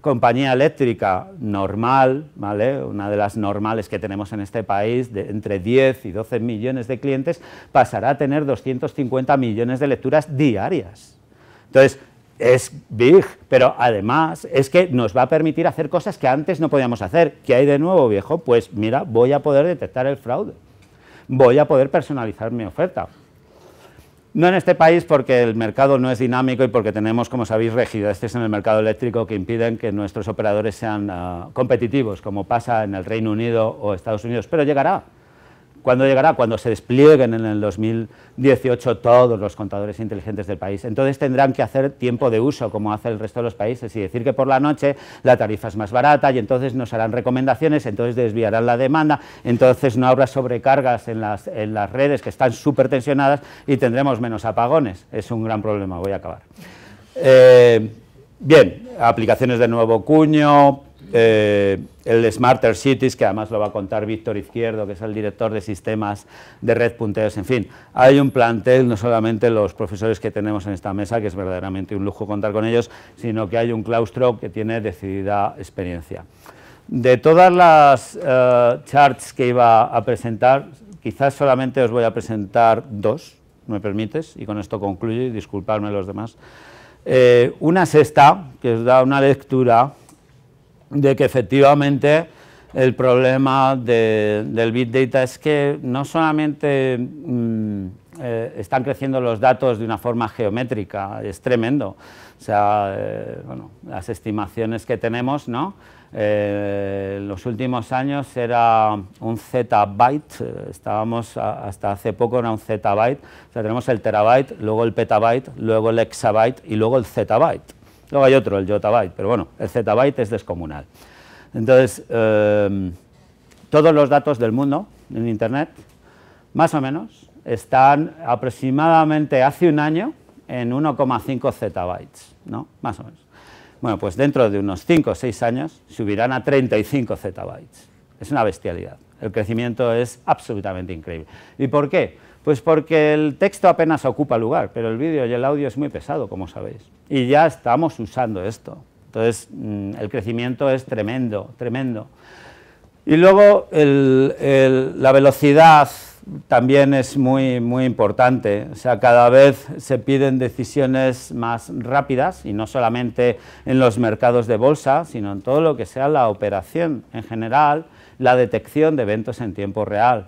compañía eléctrica normal, ¿vale? una de las normales que tenemos en este país, de entre 10 y 12 millones de clientes, pasará a tener 250 millones de lecturas diarias. Entonces, es big, pero además es que nos va a permitir hacer cosas que antes no podíamos hacer. ¿Qué hay de nuevo, viejo? Pues mira, voy a poder detectar el fraude, voy a poder personalizar mi oferta, no en este país porque el mercado no es dinámico y porque tenemos, como sabéis, rigideces en el mercado eléctrico que impiden que nuestros operadores sean ah, competitivos, como pasa en el Reino Unido o Estados Unidos, pero llegará. ¿Cuándo llegará? Cuando se desplieguen en el 2018 todos los contadores inteligentes del país. Entonces tendrán que hacer tiempo de uso, como hace el resto de los países, y decir que por la noche la tarifa es más barata y entonces nos harán recomendaciones, entonces desviarán la demanda, entonces no habrá sobrecargas en las, en las redes que están súper tensionadas y tendremos menos apagones. Es un gran problema, voy a acabar. Eh, bien, aplicaciones de nuevo cuño, eh, el Smarter Cities, que además lo va a contar Víctor Izquierdo, que es el director de sistemas de Red punteros en fin, hay un plantel, no solamente los profesores que tenemos en esta mesa, que es verdaderamente un lujo contar con ellos, sino que hay un claustro que tiene decidida experiencia. De todas las eh, charts que iba a presentar, quizás solamente os voy a presentar dos, me permites, y con esto concluyo, y disculparme los demás. Eh, una sexta, que os da una lectura de que efectivamente el problema del Big Data es que no solamente mm, eh, están creciendo los datos de una forma geométrica, es tremendo. O sea, eh, las estimaciones que tenemos, ¿no? Eh, en los últimos años era un zettabyte, estábamos hasta hace poco era un zettabyte, o sea, tenemos el terabyte, luego el petabyte, luego el exabyte y luego el zettabyte. Luego hay otro, el Jotabyte, pero bueno, el Zetabyte es descomunal. Entonces, em, todos los datos del mundo en Internet, más o menos, están aproximadamente hace un año en 1,5 zettabytes, ¿no? Más o menos. Bueno, pues dentro de unos 5 o 6 años subirán a 35 zettabytes. Es una bestialidad. El crecimiento es absolutamente increíble. ¿Y por qué? Pues porque el texto apenas ocupa lugar, pero el vídeo y el audio es muy pesado, como sabéis. Y ya estamos usando esto. Entonces, mm, el crecimiento es tremendo, tremendo. Y luego la velocidad también es muy, muy importante. O sea, cada vez se piden decisiones más rápidas y no solamente en los mercados de bolsa, sino en todo lo que sea la operación en general, la detección de eventos en tiempo real.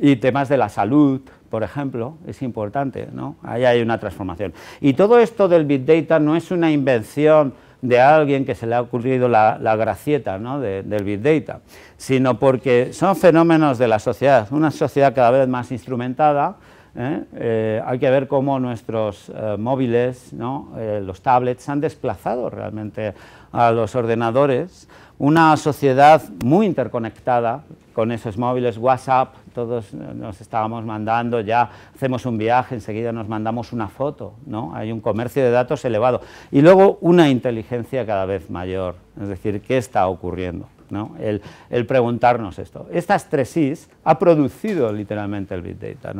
Y temas de la salud, por ejemplo, es importante, ¿no? Ahí hay una transformación. Y todo esto del Big Data no es una invención de alguien que se le ha ocurrido la, gracieta ¿no? del Big Data, sino porque son fenómenos de la sociedad, una sociedad cada vez más instrumentada, ¿eh? Eh, hay que ver cómo nuestros eh, móviles, ¿no? los tablets han desplazado realmente a los ordenadores, una sociedad muy interconectada, con esos móviles, WhatsApp, todos nos estábamos mandando, ya hacemos un viaje, enseguida nos mandamos una foto, ¿no? Hay un comercio de datos elevado. Y luego una inteligencia cada vez mayor, es decir, ¿qué está ocurriendo? El, preguntarnos esto. Estas tres Is ha producido literalmente el Big Data.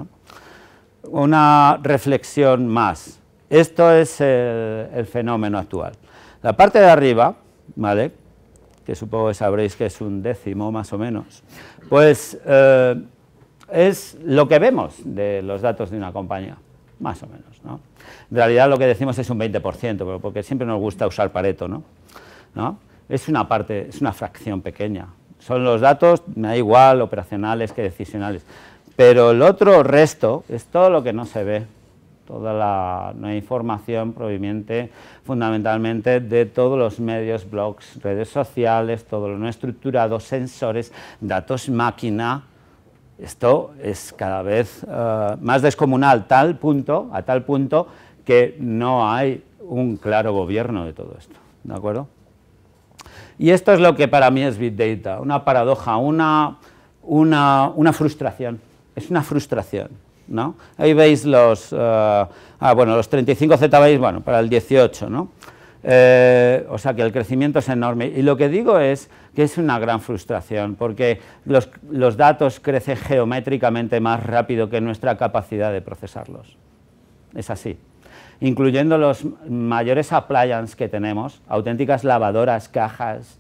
Una reflexión más. Esto es el, el fenómeno actual. La parte de arriba, ¿vale? que supongo que sabréis que es un décimo más o menos, pues eh, es lo que vemos de los datos de una compañía, más o menos. ¿no? En realidad lo que decimos es un 20%, pero porque siempre nos gusta usar Pareto, ¿no? ¿no? Es una parte, es una fracción pequeña. Son los datos, me da igual, operacionales que decisionales. Pero el otro resto es todo lo que no se ve, toda la información proveniente fundamentalmente de todos los medios, blogs, redes sociales, todo lo no estructurado, sensores, datos máquina. Esto es cada vez eh, más descomunal, tal punto, a tal punto que no hay un claro gobierno de todo esto. ¿De acuerdo? Y esto es lo que para mí es Big Data, una paradoja, una frustración. Es una frustración ¿no? Ahí veis los, 35 eh, ah, zettabytes, bueno, para el 18, ¿no? Eh, o sea que el crecimiento es enorme. Y lo que digo es que es una gran frustración, porque los, datos crecen geométricamente más rápido que nuestra capacidad de procesarlos. Es así. Incluyendo los mayores appliances que tenemos, auténticas lavadoras, cajas,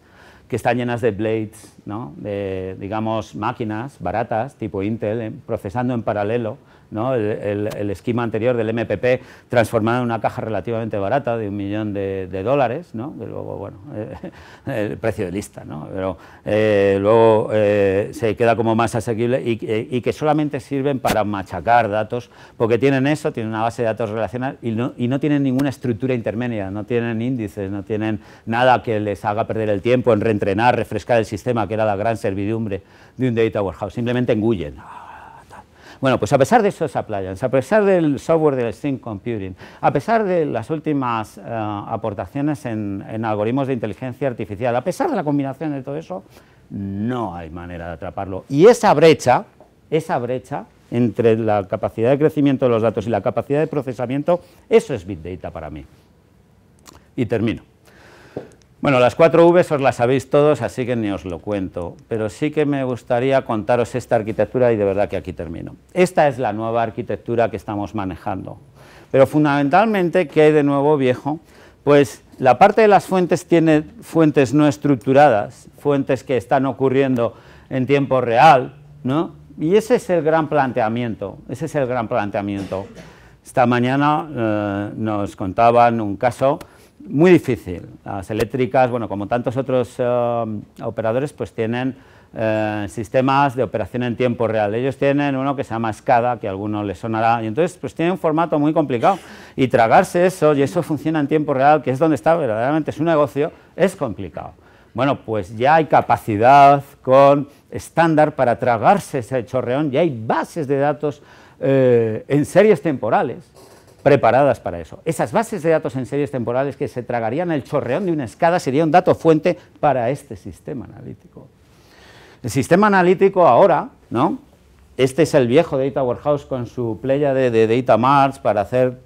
que están llenas de blades, ¿no? de, digamos, máquinas baratas, tipo Intel, eh, procesando en paralelo el, esquema anterior del MPP transformado en una caja relativamente barata de un millón de, dólares, ¿no? luego, bueno, eh, el precio de lista, pero eh, luego eh, se queda como más asequible y, que solamente sirven para machacar datos, porque tienen eso, tienen una base de datos relacional y no, y no tienen ninguna estructura intermedia, no tienen índices, no tienen nada que les haga perder el tiempo en reentrenar, refrescar el sistema, que era la gran servidumbre de un data warehouse, simplemente engullen bueno, pues a pesar de esos appliances, a pesar del software del sync computing, a pesar de las últimas eh, aportaciones en, en algoritmos de inteligencia artificial, a pesar de la combinación de todo eso, no hay manera de atraparlo. Y esa brecha, esa brecha entre la capacidad de crecimiento de los datos y la capacidad de procesamiento, eso es Big Data para mí. Y termino. Bueno, las cuatro Vs os las sabéis todos, así que ni os lo cuento, pero sí que me gustaría contaros esta arquitectura y de verdad que aquí termino. Esta es la nueva arquitectura que estamos manejando, pero fundamentalmente, ¿qué hay de nuevo viejo? Pues la parte de las fuentes tiene fuentes no estructuradas, fuentes que están ocurriendo en tiempo real, ¿no? Y ese es el gran planteamiento, ese es el gran planteamiento. Esta mañana eh, nos contaban un caso muy difícil. Las eléctricas, bueno, como tantos otros eh, operadores, pues tienen eh, sistemas de operación en tiempo real. Ellos tienen uno que se llama SCADA, que a algunos le sonará, y entonces pues tienen un formato muy complicado. Y tragarse eso, y eso funciona en tiempo real, que es donde está verdaderamente su negocio, es complicado. Bueno, pues ya hay capacidad con estándar para tragarse ese chorreón, ya hay bases de datos eh, en series temporales, preparadas para eso. Esas bases de datos en series temporales que se tragarían el chorreón de una escada serían dato fuente para este sistema analítico. El sistema analítico ahora, ¿no? Este es el viejo Data Warehouse con su playa de, Data Mars para hacer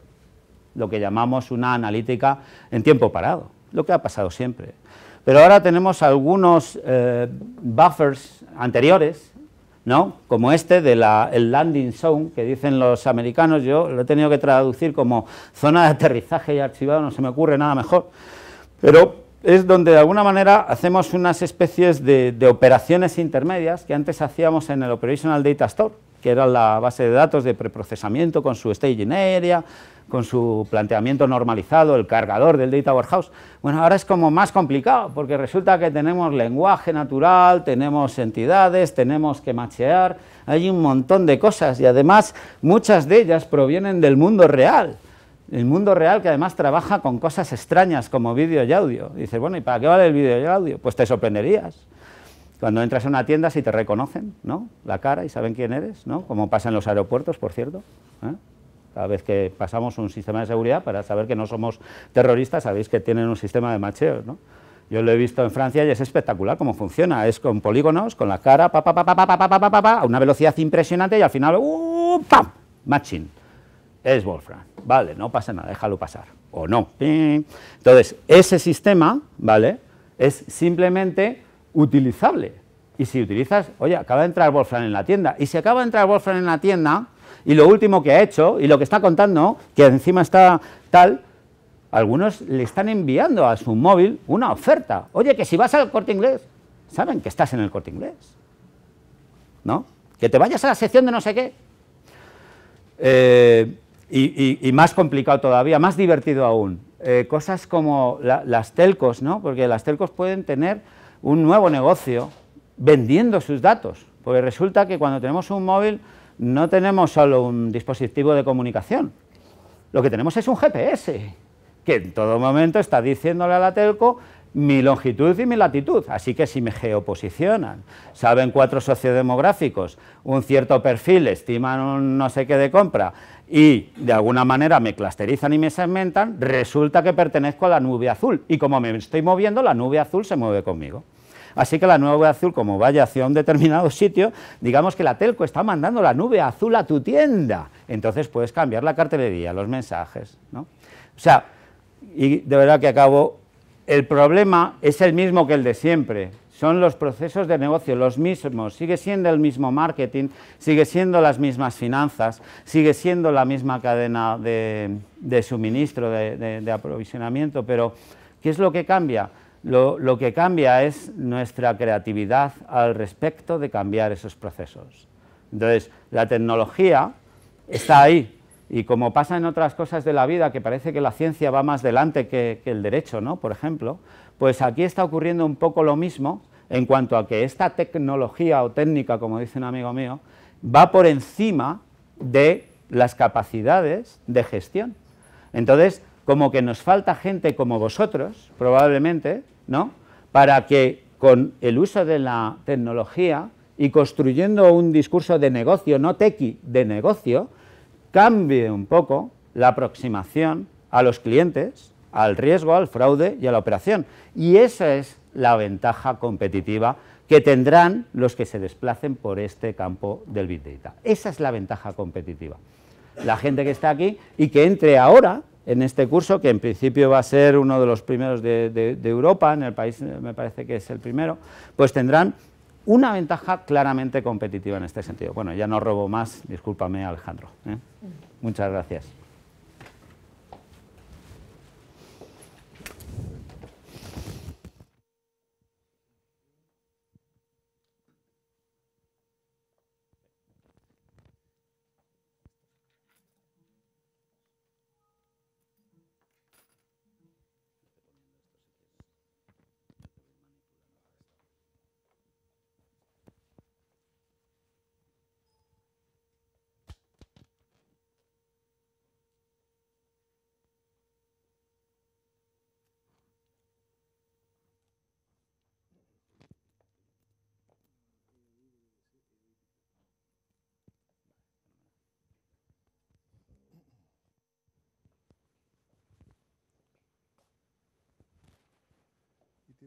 lo que llamamos una analítica en tiempo parado, lo que ha pasado siempre. Pero ahora tenemos algunos eh, buffers anteriores ¿no? como este la el landing zone que dicen los americanos, yo lo he tenido que traducir como zona de aterrizaje y archivado, no se me ocurre nada mejor, pero es donde de alguna manera hacemos unas especies de, de operaciones intermedias que antes hacíamos en el Operational Data Store, que era la base de datos de preprocesamiento con su staging area, con su planteamiento normalizado, el cargador del Data Warehouse. Bueno, ahora es como más complicado, porque resulta que tenemos lenguaje natural, tenemos entidades, tenemos que machear, hay un montón de cosas y además muchas de ellas provienen del mundo real. El mundo real que además trabaja con cosas extrañas como vídeo y audio. dices, bueno, ¿y para qué vale el vídeo y audio? Pues te sorprenderías. Cuando entras a una tienda si te reconocen, ¿no? La cara y saben quién eres, ¿no? Como pasa en los aeropuertos, por cierto. ¿eh? Cada vez que pasamos un sistema de seguridad para saber que no somos terroristas, sabéis que tienen un sistema de macheos, ¿no? Yo lo he visto en Francia y es espectacular cómo funciona. Es con polígonos, con la cara, pa, pa, pa, pa, pa, pa, pa, pa, a una velocidad impresionante y al final, uh, ¡pam! Matching. Es Wolfram. Vale, no pasa nada, déjalo pasar. O no. Entonces, ese sistema, ¿vale? Es simplemente utilizable. Y si utilizas, oye, acaba de entrar Wolfram en la tienda. Y si acaba de entrar Wolfram en la tienda, y lo último que ha hecho y lo que está contando, que encima está tal, algunos le están enviando a su móvil una oferta. Oye, que si vas al corte inglés, saben que estás en el corte inglés. ¿No? Que te vayas a la sección de no sé qué. Eh, y, más complicado todavía, más divertido aún. Eh, cosas como las telcos, ¿no? Porque las telcos pueden tener un nuevo negocio vendiendo sus datos. Porque resulta que cuando tenemos un móvil no tenemos solo un dispositivo de comunicación, lo que tenemos es un GPS, que en todo momento está diciéndole a la telco mi longitud y mi latitud, así que si me geoposicionan, saben cuatro sociodemográficos, un cierto perfil, estiman no sé qué de compra y de alguna manera me clusterizan y me segmentan, resulta que pertenezco a la nube azul y como me estoy moviendo, la nube azul se mueve conmigo. Así que la nube azul, como vaya hacia un determinado sitio, digamos que la telco está mandando la nube azul a tu tienda. Entonces puedes cambiar la cartelería, los mensajes. ¿no? O sea, y de verdad que acabo, el problema es el mismo que el de siempre. Son los procesos de negocio los mismos, sigue siendo el mismo marketing, sigue siendo las mismas finanzas, sigue siendo la misma cadena de, suministro, de aprovisionamiento, pero ¿qué es lo que cambia? Lo, que cambia es nuestra creatividad al respecto de cambiar esos procesos. Entonces, la tecnología está ahí. Y como pasa en otras cosas de la vida, que parece que la ciencia va más delante que, el derecho, ¿no? Por ejemplo, pues aquí está ocurriendo un poco lo mismo en cuanto a que esta tecnología o técnica, como dice un amigo mío, va por encima de las capacidades de gestión. Entonces, como que nos falta gente como vosotros, probablemente, ¿no? Para que con el uso de la tecnología y construyendo un discurso de negocio, no tequi, de negocio, cambie un poco la aproximación a los clientes, al riesgo, al fraude y a la operación. Y esa es la ventaja competitiva que tendrán los que se desplacen por este campo del Big Data. Esa es la ventaja competitiva. La gente que está aquí y que entre ahora en este curso, que en principio va a ser uno de los primeros de, Europa, en el país me parece que es el primero, pues tendrán una ventaja claramente competitiva en este sentido. Bueno, ya no robo más, discúlpame Alejandro. ¿eh? Muchas gracias.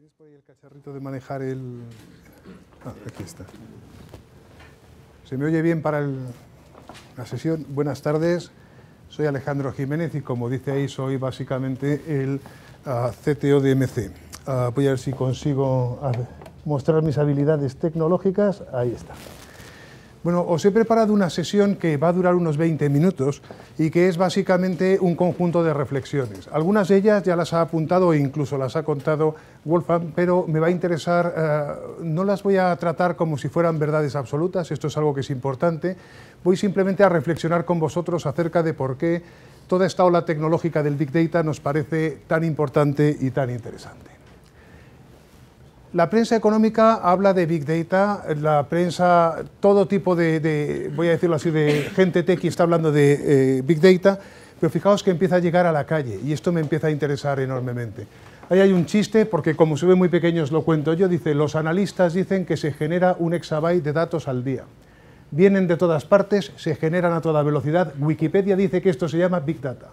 el cacharrito de manejar el...? Ah, aquí está. ¿Se me oye bien para la sesión? Buenas tardes, soy Alejandro Jiménez y como dice ahí soy básicamente el ah, CTO de MC. Ah, voy a ver si consigo mostrar mis habilidades tecnológicas. Ahí está. Bueno, os he preparado una sesión que va a durar unos 20 minutos y que es básicamente un conjunto de reflexiones. Algunas de ellas ya las ha apuntado e incluso las ha contado Wolfgang, pero me va a interesar, eh, no las voy a tratar como si fueran verdades absolutas, esto es algo que es importante, voy simplemente a reflexionar con vosotros acerca de por qué toda esta ola tecnológica del Big Data nos parece tan importante y tan interesante. La prensa económica habla de Big Data, la prensa, todo tipo de, voy a decirlo así, de gente tech está hablando de eh, Big Data, pero fijaos que empieza a llegar a la calle y esto me empieza a interesar enormemente. Ahí hay un chiste, porque como se ve muy pequeño os lo cuento yo, dice, los analistas dicen que se genera un exabyte de datos al día. Vienen de todas partes, se generan a toda velocidad. Wikipedia dice que esto se llama Big Data.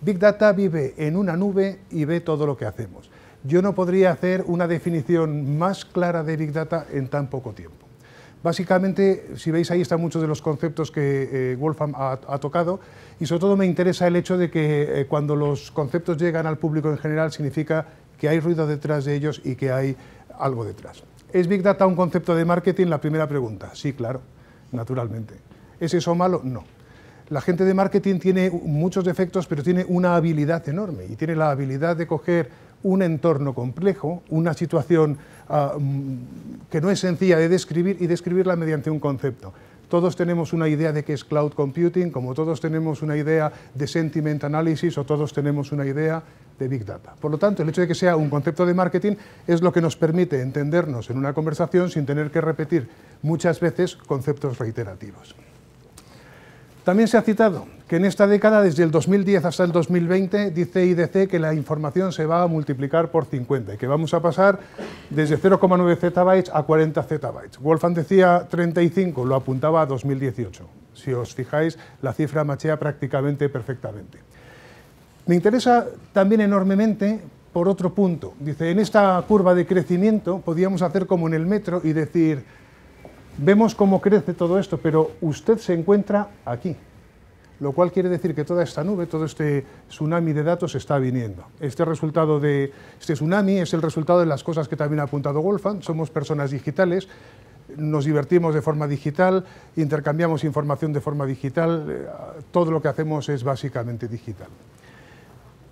Big Data vive en una nube y ve todo lo que hacemos. Yo no podría hacer una definición más clara de Big Data en tan poco tiempo. Básicamente, si veis ahí están muchos de los conceptos que eh, Wolfram ha, tocado y sobre todo me interesa el hecho de que eh, cuando los conceptos llegan al público en general significa que hay ruido detrás de ellos y que hay algo detrás. ¿Es Big Data un concepto de marketing? La primera pregunta. Sí, claro, naturalmente. ¿Es eso malo? No. La gente de marketing tiene muchos defectos, pero tiene una habilidad enorme y tiene la habilidad de coger un entorno complejo, una situación ah, mm, que no es sencilla de describir y describirla mediante un concepto. Todos tenemos una idea de qué es cloud computing, como todos tenemos una idea de sentiment analysis o todos tenemos una idea de Big Data. Por lo tanto, el hecho de que sea un concepto de marketing es lo que nos permite entendernos en una conversación sin tener que repetir muchas veces conceptos reiterativos. También se ha citado en esta década, desde el 2010 hasta el 2020, dice IDC que la información se va a multiplicar por 50 y que vamos a pasar desde 0,9 zettabytes a 40 zettabytes. Wolfgang decía 35, lo apuntaba a 2018. Si os fijáis, la cifra machea prácticamente perfectamente. Me interesa también enormemente por otro punto. Dice, en esta curva de crecimiento podíamos hacer como en el metro y decir, vemos cómo crece todo esto, pero usted se encuentra aquí lo cual quiere decir que toda esta nube, todo este tsunami de datos está viniendo. Este resultado de este tsunami es el resultado de las cosas que también ha apuntado Wolfgang, somos personas digitales, nos divertimos de forma digital, intercambiamos información de forma digital, eh, todo lo que hacemos es básicamente digital.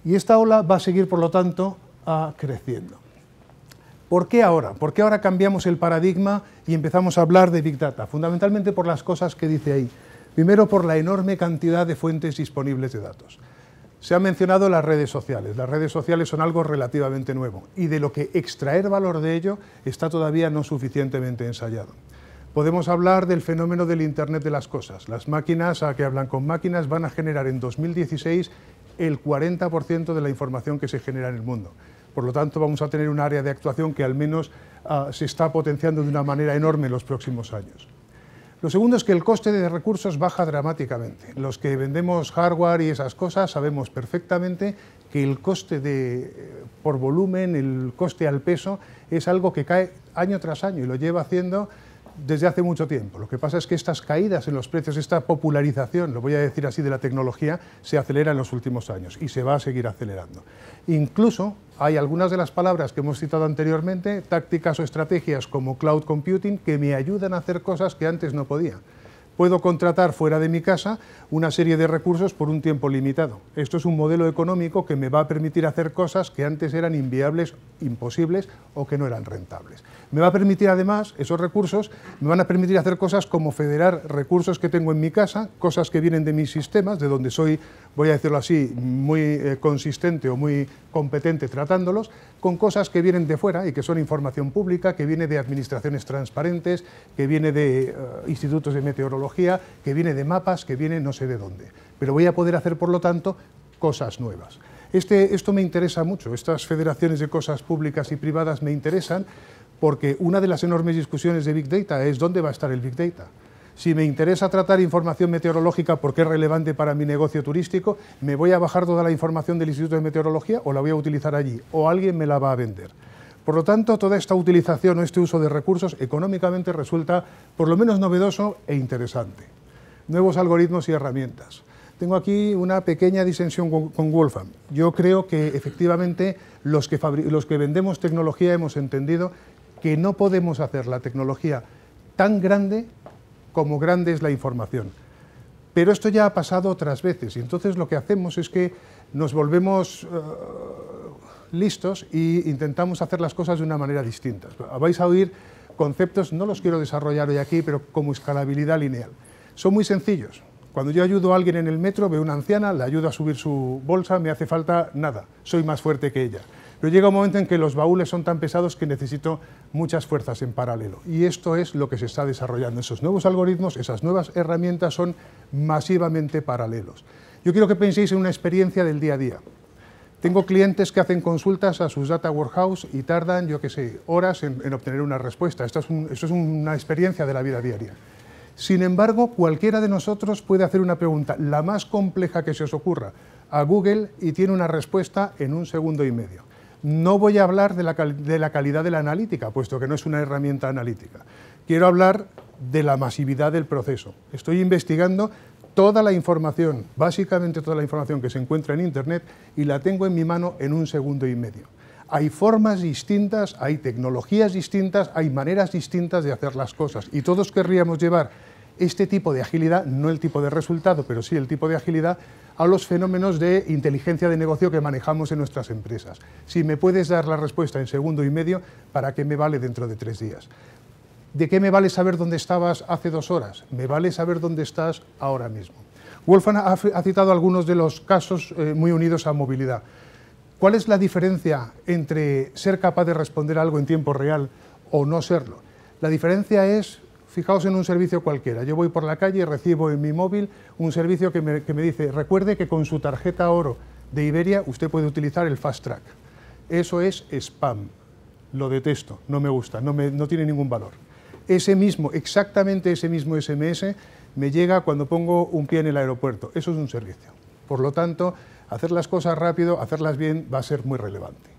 Y esta ola va a seguir, por lo tanto, ah, creciendo. ¿Por qué ahora? ¿Por qué ahora cambiamos el paradigma y empezamos a hablar de Big Data? Fundamentalmente por las cosas que dice ahí. Primero, por la enorme cantidad de fuentes disponibles de datos. Se han mencionado las redes sociales. Las redes sociales son algo relativamente nuevo y de lo que extraer valor de ello está todavía no suficientemente ensayado. Podemos hablar del fenómeno del Internet de las Cosas. Las máquinas a que hablan con máquinas van a generar en 2016 el 40% de la información que se genera en el mundo. Por lo tanto, vamos a tener un área de actuación que al menos ah, se está potenciando de una manera enorme en los próximos años. Lo segundo es que el coste de recursos baja dramáticamente. Los que vendemos hardware y esas cosas sabemos perfectamente que el coste de, eh, por volumen, el coste al peso, es algo que cae año tras año y lo lleva haciendo desde hace mucho tiempo. Lo que pasa es que estas caídas en los precios, esta popularización, lo voy a decir así, de la tecnología, se acelera en los últimos años y se va a seguir acelerando. Incluso hay algunas de las palabras que hemos citado anteriormente, tácticas o estrategias como cloud computing, que me ayudan a hacer cosas que antes no podía puedo contratar fuera de mi casa una serie de recursos por un tiempo limitado. Esto es un modelo económico que me va a permitir hacer cosas que antes eran inviables, imposibles o que no eran rentables. Me va a permitir además, esos recursos, me van a permitir hacer cosas como federar recursos que tengo en mi casa, cosas que vienen de mis sistemas, de donde soy, voy a decirlo así, muy eh, consistente o muy competente tratándolos, con cosas que vienen de fuera y que son información pública, que viene de administraciones transparentes, que viene de eh, institutos de meteorología que viene de mapas, que viene no sé de dónde. Pero voy a poder hacer, por lo tanto, cosas nuevas. Este, esto me interesa mucho, estas federaciones de cosas públicas y privadas me interesan porque una de las enormes discusiones de Big Data es dónde va a estar el Big Data. Si me interesa tratar información meteorológica porque es relevante para mi negocio turístico, ¿me voy a bajar toda la información del Instituto de Meteorología o la voy a utilizar allí? ¿O alguien me la va a vender? Por lo tanto, toda esta utilización o este uso de recursos económicamente resulta por lo menos novedoso e interesante. Nuevos algoritmos y herramientas. Tengo aquí una pequeña disensión con Wolfram. Yo creo que efectivamente los que, vendemos tecnología hemos entendido que no podemos hacer la tecnología tan grande como grande es la información. Pero esto ya ha pasado otras veces y entonces lo que hacemos es que nos volvemos... Eh, listos e intentamos hacer las cosas de una manera distinta. Vais a oír conceptos, no los quiero desarrollar hoy aquí, pero como escalabilidad lineal. Son muy sencillos. Cuando yo ayudo a alguien en el metro, veo una anciana, le ayudo a subir su bolsa, me hace falta nada, soy más fuerte que ella. Pero llega un momento en que los baúles son tan pesados que necesito muchas fuerzas en paralelo. Y esto es lo que se está desarrollando. Esos nuevos algoritmos, esas nuevas herramientas son masivamente paralelos. Yo quiero que penséis en una experiencia del día a día. Tengo clientes que hacen consultas a sus data warehouse y tardan, yo qué sé, horas en, obtener una respuesta. Esto es, una experiencia de la vida diaria. Sin embargo, cualquiera de nosotros puede hacer una pregunta, la más compleja que se os ocurra, a Google y tiene una respuesta en un segundo y medio. No voy a hablar de la calidad de la analítica, puesto que no es una herramienta analítica. Quiero hablar de la masividad del proceso. Estoy investigando toda la información, básicamente toda la información que se encuentra en Internet y la tengo en mi mano en un segundo y medio. Hay formas distintas, hay tecnologías distintas, hay maneras distintas de hacer las cosas y todos querríamos llevar este tipo de agilidad, no el tipo de resultado, pero sí el tipo de agilidad, a los fenómenos de inteligencia de negocio que manejamos en nuestras empresas. Si me puedes dar la respuesta en segundo y medio, ¿para qué me vale dentro de tres días? ¿De qué me vale saber dónde estabas hace dos horas? Me vale saber dónde estás ahora mismo. Wolfgang ha, citado algunos de los casos eh, muy unidos a movilidad. ¿Cuál es la diferencia entre ser capaz de responder algo en tiempo real o no serlo? La diferencia es, fijaos en un servicio cualquiera, yo voy por la calle y recibo en mi móvil un servicio que me, dice, recuerde que con su tarjeta oro de Iberia usted puede utilizar el fast track. Eso es spam, lo detesto, no me gusta, no tiene ningún valor ese mismo, exactamente ese mismo SMS me llega cuando pongo un pie en el aeropuerto. Eso es un servicio. Por lo tanto, hacer las cosas rápido, hacerlas bien, va a ser muy relevante.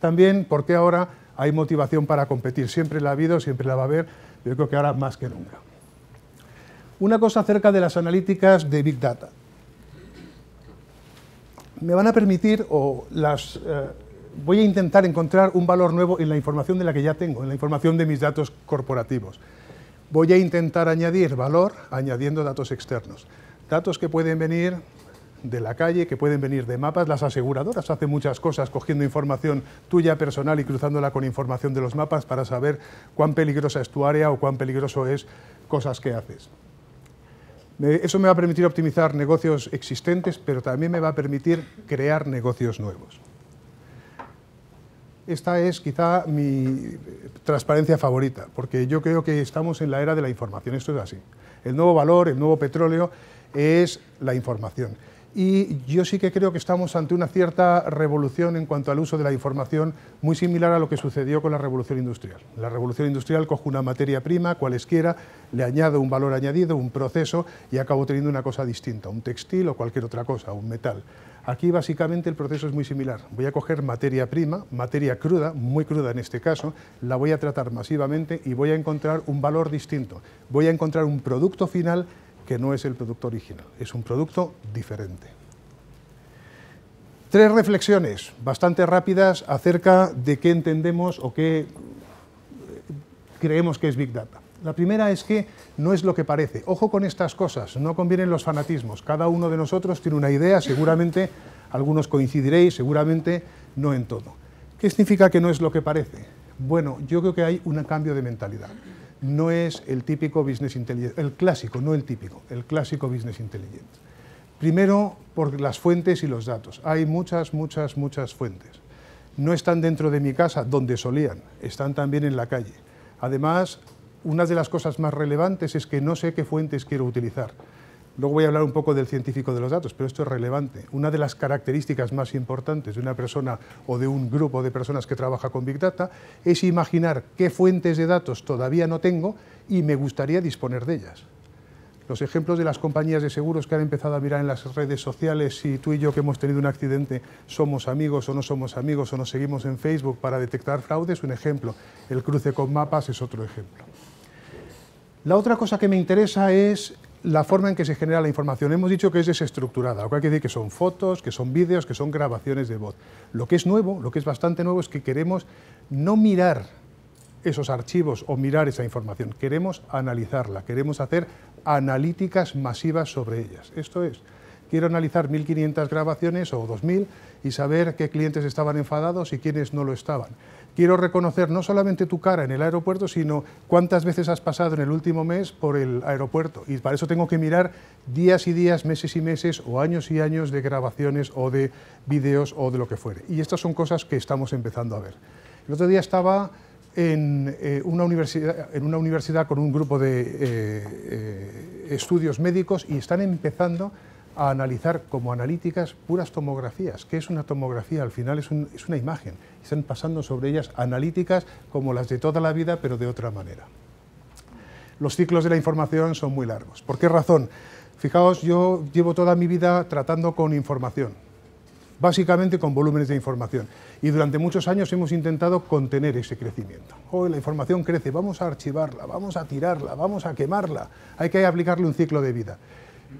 También, porque ahora hay motivación para competir. Siempre la ha habido, siempre la va a haber, yo creo que ahora más que nunca. Una cosa acerca de las analíticas de Big Data. Me van a permitir, o las... Eh, voy a intentar encontrar un valor nuevo en la información de la que ya tengo, en la información de mis datos corporativos. Voy a intentar añadir valor añadiendo datos externos. Datos que pueden venir de la calle, que pueden venir de mapas, las aseguradoras hacen muchas cosas cogiendo información tuya personal y cruzándola con información de los mapas para saber cuán peligrosa es tu área o cuán peligroso es cosas que haces. Eso me va a permitir optimizar negocios existentes, pero también me va a permitir crear negocios nuevos esta es quizá mi eh, transparencia favorita, porque yo creo que estamos en la era de la información, esto es así. El nuevo valor, el nuevo petróleo es la información. Y yo sí que creo que estamos ante una cierta revolución en cuanto al uso de la información, muy similar a lo que sucedió con la revolución industrial. La revolución industrial cojo una materia prima, cualesquiera, le añado un valor añadido, un proceso y acabo teniendo una cosa distinta, un textil o cualquier otra cosa, un metal. Aquí básicamente el proceso es muy similar. Voy a coger materia prima, materia cruda, muy cruda en este caso, la voy a tratar masivamente y voy a encontrar un valor distinto. Voy a encontrar un producto final que no es el producto original, es un producto diferente. Tres reflexiones bastante rápidas acerca de qué entendemos o qué creemos que es Big Data. La primera es que no es lo que parece. Ojo con estas cosas, no convienen los fanatismos. Cada uno de nosotros tiene una idea, seguramente algunos coincidiréis, seguramente no en todo. ¿Qué significa que no es lo que parece? Bueno, yo creo que hay un cambio de mentalidad. No es el típico business intelligence, el clásico, no el típico, el clásico business intelligence. Primero, por las fuentes y los datos. Hay muchas, muchas, muchas fuentes. No están dentro de mi casa, donde solían, están también en la calle. Además, una de las cosas más relevantes es que no sé qué fuentes quiero utilizar. Luego voy a hablar un poco del científico de los datos, pero esto es relevante. Una de las características más importantes de una persona o de un grupo de personas que trabaja con Big Data es imaginar qué fuentes de datos todavía no tengo y me gustaría disponer de ellas. Los ejemplos de las compañías de seguros que han empezado a mirar en las redes sociales si tú y yo que hemos tenido un accidente somos amigos o no somos amigos o nos seguimos en Facebook para detectar fraude es un ejemplo. El cruce con mapas es otro ejemplo. La otra cosa que me interesa es la forma en que se genera la información. Hemos dicho que es desestructurada, lo que hay decir que son fotos, que son vídeos, que son grabaciones de voz. Lo que es nuevo, lo que es bastante nuevo, es que queremos no mirar esos archivos o mirar esa información, queremos analizarla, queremos hacer analíticas masivas sobre ellas. Esto es, Quiero analizar 1.500 grabaciones o 2.000 y saber qué clientes estaban enfadados y quiénes no lo estaban. Quiero reconocer no solamente tu cara en el aeropuerto, sino cuántas veces has pasado en el último mes por el aeropuerto. Y para eso tengo que mirar días y días, meses y meses o años y años de grabaciones o de vídeos o de lo que fuere. Y estas son cosas que estamos empezando a ver. El otro día estaba en, eh, una universidad, en una universidad con un grupo de eh, eh, estudios médicos y están empezando a analizar como analíticas puras tomografías. ¿Qué es una tomografía? Al final es, una imagen. Están pasando sobre ellas analíticas como las de toda la vida, pero de otra manera. Los ciclos de la información son muy largos. ¿Por qué razón? Fijaos, yo llevo toda mi vida tratando con información, básicamente con volúmenes de información. Y durante muchos años hemos intentado contener ese crecimiento. Hoy la información crece, vamos a archivarla, vamos a tirarla, vamos a quemarla. Hay que aplicarle un ciclo de vida.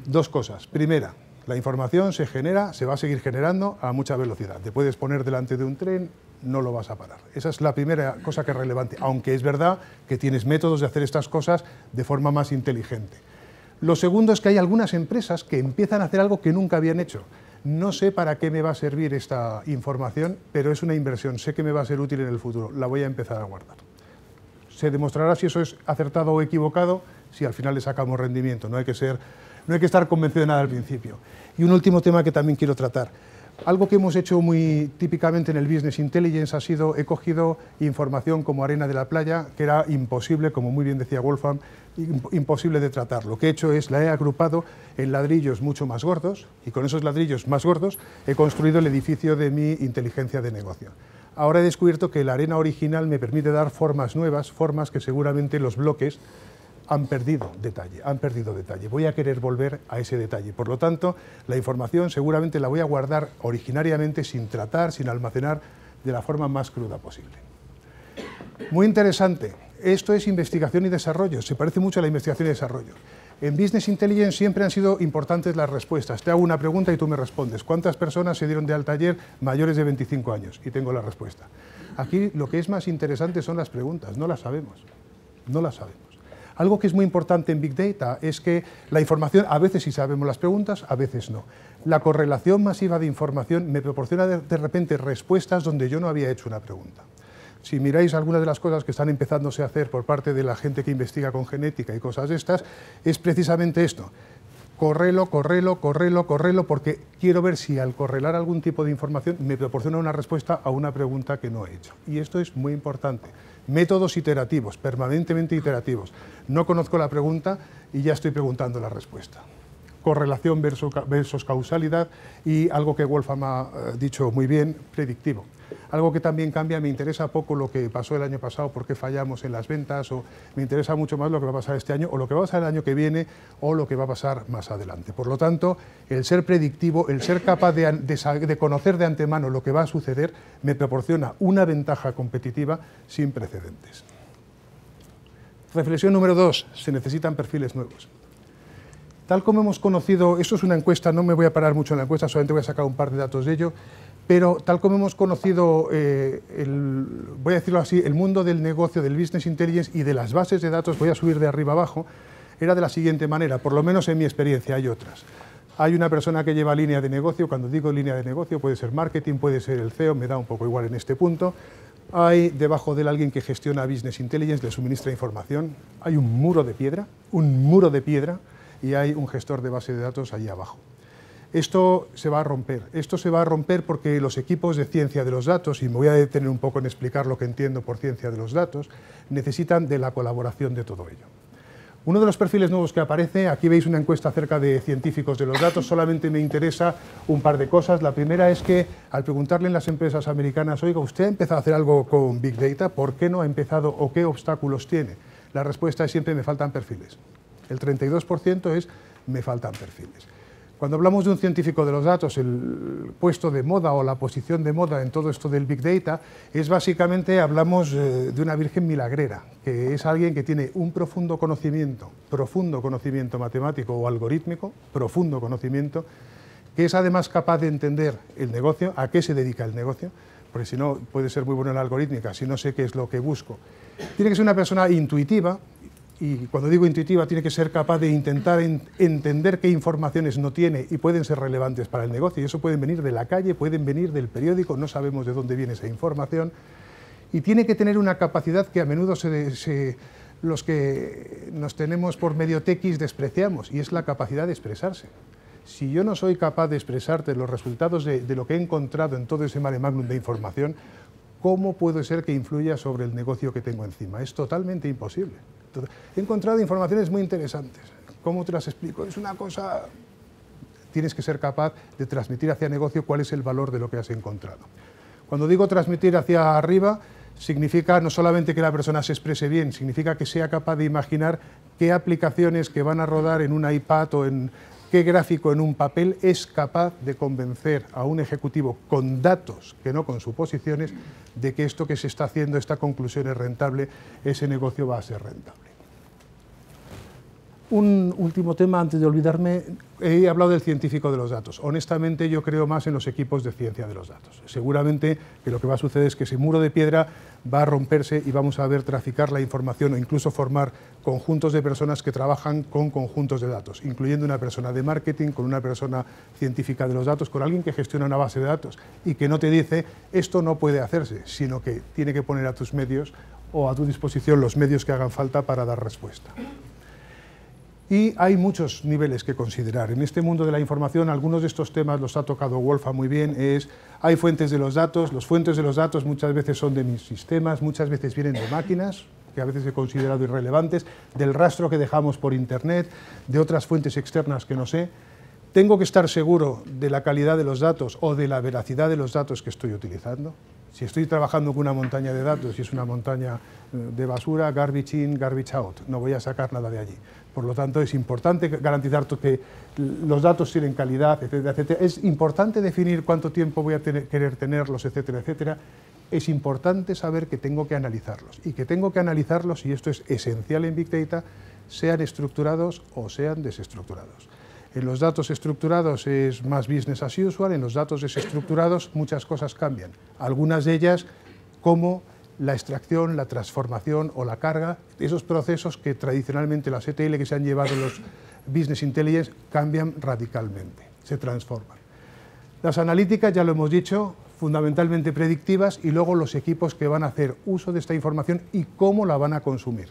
Dos cosas. Primera, la información se genera, se va a seguir generando a mucha velocidad. Te puedes poner delante de un tren, no lo vas a parar. Esa es la primera cosa que es relevante, aunque es verdad que tienes métodos de hacer estas cosas de forma más inteligente. Lo segundo es que hay algunas empresas que empiezan a hacer algo que nunca habían hecho. No sé para qué me va a servir esta información, pero es una inversión, sé que me va a ser útil en el futuro, la voy a empezar a guardar. Se demostrará si eso es acertado o equivocado, si al final le sacamos rendimiento, no hay que ser no hay que estar convencido de nada al principio. Y un último tema que también quiero tratar. Algo que hemos hecho muy típicamente en el Business Intelligence ha sido, he cogido información como arena de la playa, que era imposible, como muy bien decía Wolfram, imposible de tratar. Lo que he hecho es, la he agrupado en ladrillos mucho más gordos, y con esos ladrillos más gordos he construido el edificio de mi inteligencia de negocio. Ahora he descubierto que la arena original me permite dar formas nuevas, formas que seguramente los bloques han perdido detalle, han perdido detalle. Voy a querer volver a ese detalle. Por lo tanto, la información seguramente la voy a guardar originariamente sin tratar, sin almacenar, de la forma más cruda posible. Muy interesante. Esto es investigación y desarrollo. Se parece mucho a la investigación y desarrollo. En Business Intelligence siempre han sido importantes las respuestas. Te hago una pregunta y tú me respondes. ¿Cuántas personas se dieron de alta ayer mayores de 25 años? Y tengo la respuesta. Aquí lo que es más interesante son las preguntas. No las sabemos. No las sabemos. Algo que es muy importante en Big Data es que la información, a veces sí sabemos las preguntas, a veces no. La correlación masiva de información me proporciona de repente respuestas donde yo no había hecho una pregunta. Si miráis algunas de las cosas que están empezándose a hacer por parte de la gente que investiga con genética y cosas de estas, es precisamente esto correlo, correlo, correlo, correlo, porque quiero ver si al correlar algún tipo de información me proporciona una respuesta a una pregunta que no he hecho. Y esto es muy importante. Métodos iterativos, permanentemente iterativos. No conozco la pregunta y ya estoy preguntando la respuesta. Correlación versus, causalidad y algo que Wolfram ha eh, dicho muy bien, predictivo. Algo que también cambia, me interesa poco lo que pasó el año pasado, por qué fallamos en las ventas, o me interesa mucho más lo que va a pasar este año, o lo que va a pasar el año que viene, o lo que va a pasar más adelante. Por lo tanto, el ser predictivo, el ser capaz de, conocer de antemano lo que va a suceder, me proporciona una ventaja competitiva sin precedentes. Reflexión número dos, se necesitan perfiles nuevos. Tal como hemos conocido, esto es una encuesta, no me voy a parar mucho en la encuesta, solamente voy a sacar un par de datos de ello, pero tal como hemos conocido, eh, voy a decirlo así, el mundo del negocio, del business intelligence y de las bases de datos, voy a subir de arriba abajo, era de la siguiente manera, por lo menos en mi experiencia, hay otras. Hay una persona que lleva línea de negocio, cuando digo línea de negocio puede ser marketing, puede ser el CEO, me da un poco igual en este punto. Hay debajo de él alguien que gestiona Business Intelligence, le suministra información. Hay un muro de piedra, un muro de piedra, y hay un gestor de base de datos allí abajo esto se va a romper. Esto se va a romper porque los equipos de ciencia de los datos, y me voy a detener un poco en explicar lo que entiendo por ciencia de los datos, necesitan de la colaboración de todo ello. Uno de los perfiles nuevos que aparece, aquí veis una encuesta acerca de científicos de los datos, solamente me interesa un par de cosas. La primera es que al preguntarle en las empresas americanas, oiga, usted ha empezado a hacer algo con Big Data, ¿por qué no ha empezado o qué obstáculos tiene? La respuesta es siempre me faltan perfiles. El 32% es me faltan perfiles. Cuando hablamos de un científico de los datos, el puesto de moda o la posición de moda en todo esto del Big Data es básicamente, hablamos eh, de una virgen milagrera, que es alguien que tiene un profundo conocimiento, profundo conocimiento matemático o algorítmico, profundo conocimiento, que es además capaz de entender el negocio, a qué se dedica el negocio, porque si no puede ser muy bueno en la algorítmica, si no sé qué es lo que busco. Tiene que ser una persona intuitiva, y cuando digo intuitiva, tiene que ser capaz de intentar entender qué informaciones no tiene y pueden ser relevantes para el negocio. Y eso pueden venir de la calle, pueden venir del periódico, no sabemos de dónde viene esa información. Y tiene que tener una capacidad que a menudo los que nos tenemos por medio tequis despreciamos, y es la capacidad de expresarse. Si yo no soy capaz de expresarte los resultados de, de lo que he encontrado en todo ese mare magnum de información, ¿cómo puede ser que influya sobre el negocio que tengo encima? Es totalmente imposible he encontrado informaciones muy interesantes. ¿Cómo te las explico? Es una cosa... Tienes que ser capaz de transmitir hacia negocio cuál es el valor de lo que has encontrado. Cuando digo transmitir hacia arriba, significa no solamente que la persona se exprese bien, significa que sea capaz de imaginar qué aplicaciones que van a rodar en un iPad o en, qué gráfico en un papel es capaz de convencer a un ejecutivo con datos, que no con suposiciones, de que esto que se está haciendo, esta conclusión es rentable, ese negocio va a ser rentable. Un último tema antes de olvidarme. He hablado del científico de los datos. Honestamente yo creo más en los equipos de ciencia de los datos. Seguramente que lo que va a suceder es que ese muro de piedra va a romperse y vamos a ver traficar la información o incluso formar conjuntos de personas que trabajan con conjuntos de datos, incluyendo una persona de marketing, con una persona científica de los datos, con alguien que gestiona una base de datos y que no te dice esto no puede hacerse, sino que tiene que poner a tus medios o a tu disposición los medios que hagan falta para dar respuesta. Y hay muchos niveles que considerar. En este mundo de la información, algunos de estos temas los ha tocado Wolfa muy bien, es, hay fuentes de los datos, las fuentes de los datos muchas veces son de mis sistemas, muchas veces vienen de máquinas, que a veces he considerado irrelevantes, del rastro que dejamos por Internet, de otras fuentes externas que no sé. ¿Tengo que estar seguro de la calidad de los datos o de la veracidad de los datos que estoy utilizando? Si estoy trabajando con una montaña de datos y es una montaña eh, de basura, garbage in, garbage out, no voy a sacar nada de allí. Por lo tanto, es importante garantizar que los datos tienen calidad, etcétera, etcétera. Es importante definir cuánto tiempo voy a querer tenerlos, etcétera, etcétera. Es importante saber que tengo que analizarlos y que tengo que analizarlos, y esto es esencial en Big Data, sean estructurados o sean desestructurados. En los datos estructurados es más business as usual, en los datos desestructurados muchas cosas cambian. Algunas de ellas como la extracción, la transformación o la carga, esos procesos que tradicionalmente las ETL que se han llevado los Business Intelligence cambian radicalmente, se transforman. Las analíticas, ya lo hemos dicho, fundamentalmente predictivas y luego los equipos que van a hacer uso de esta información y cómo la van a consumir.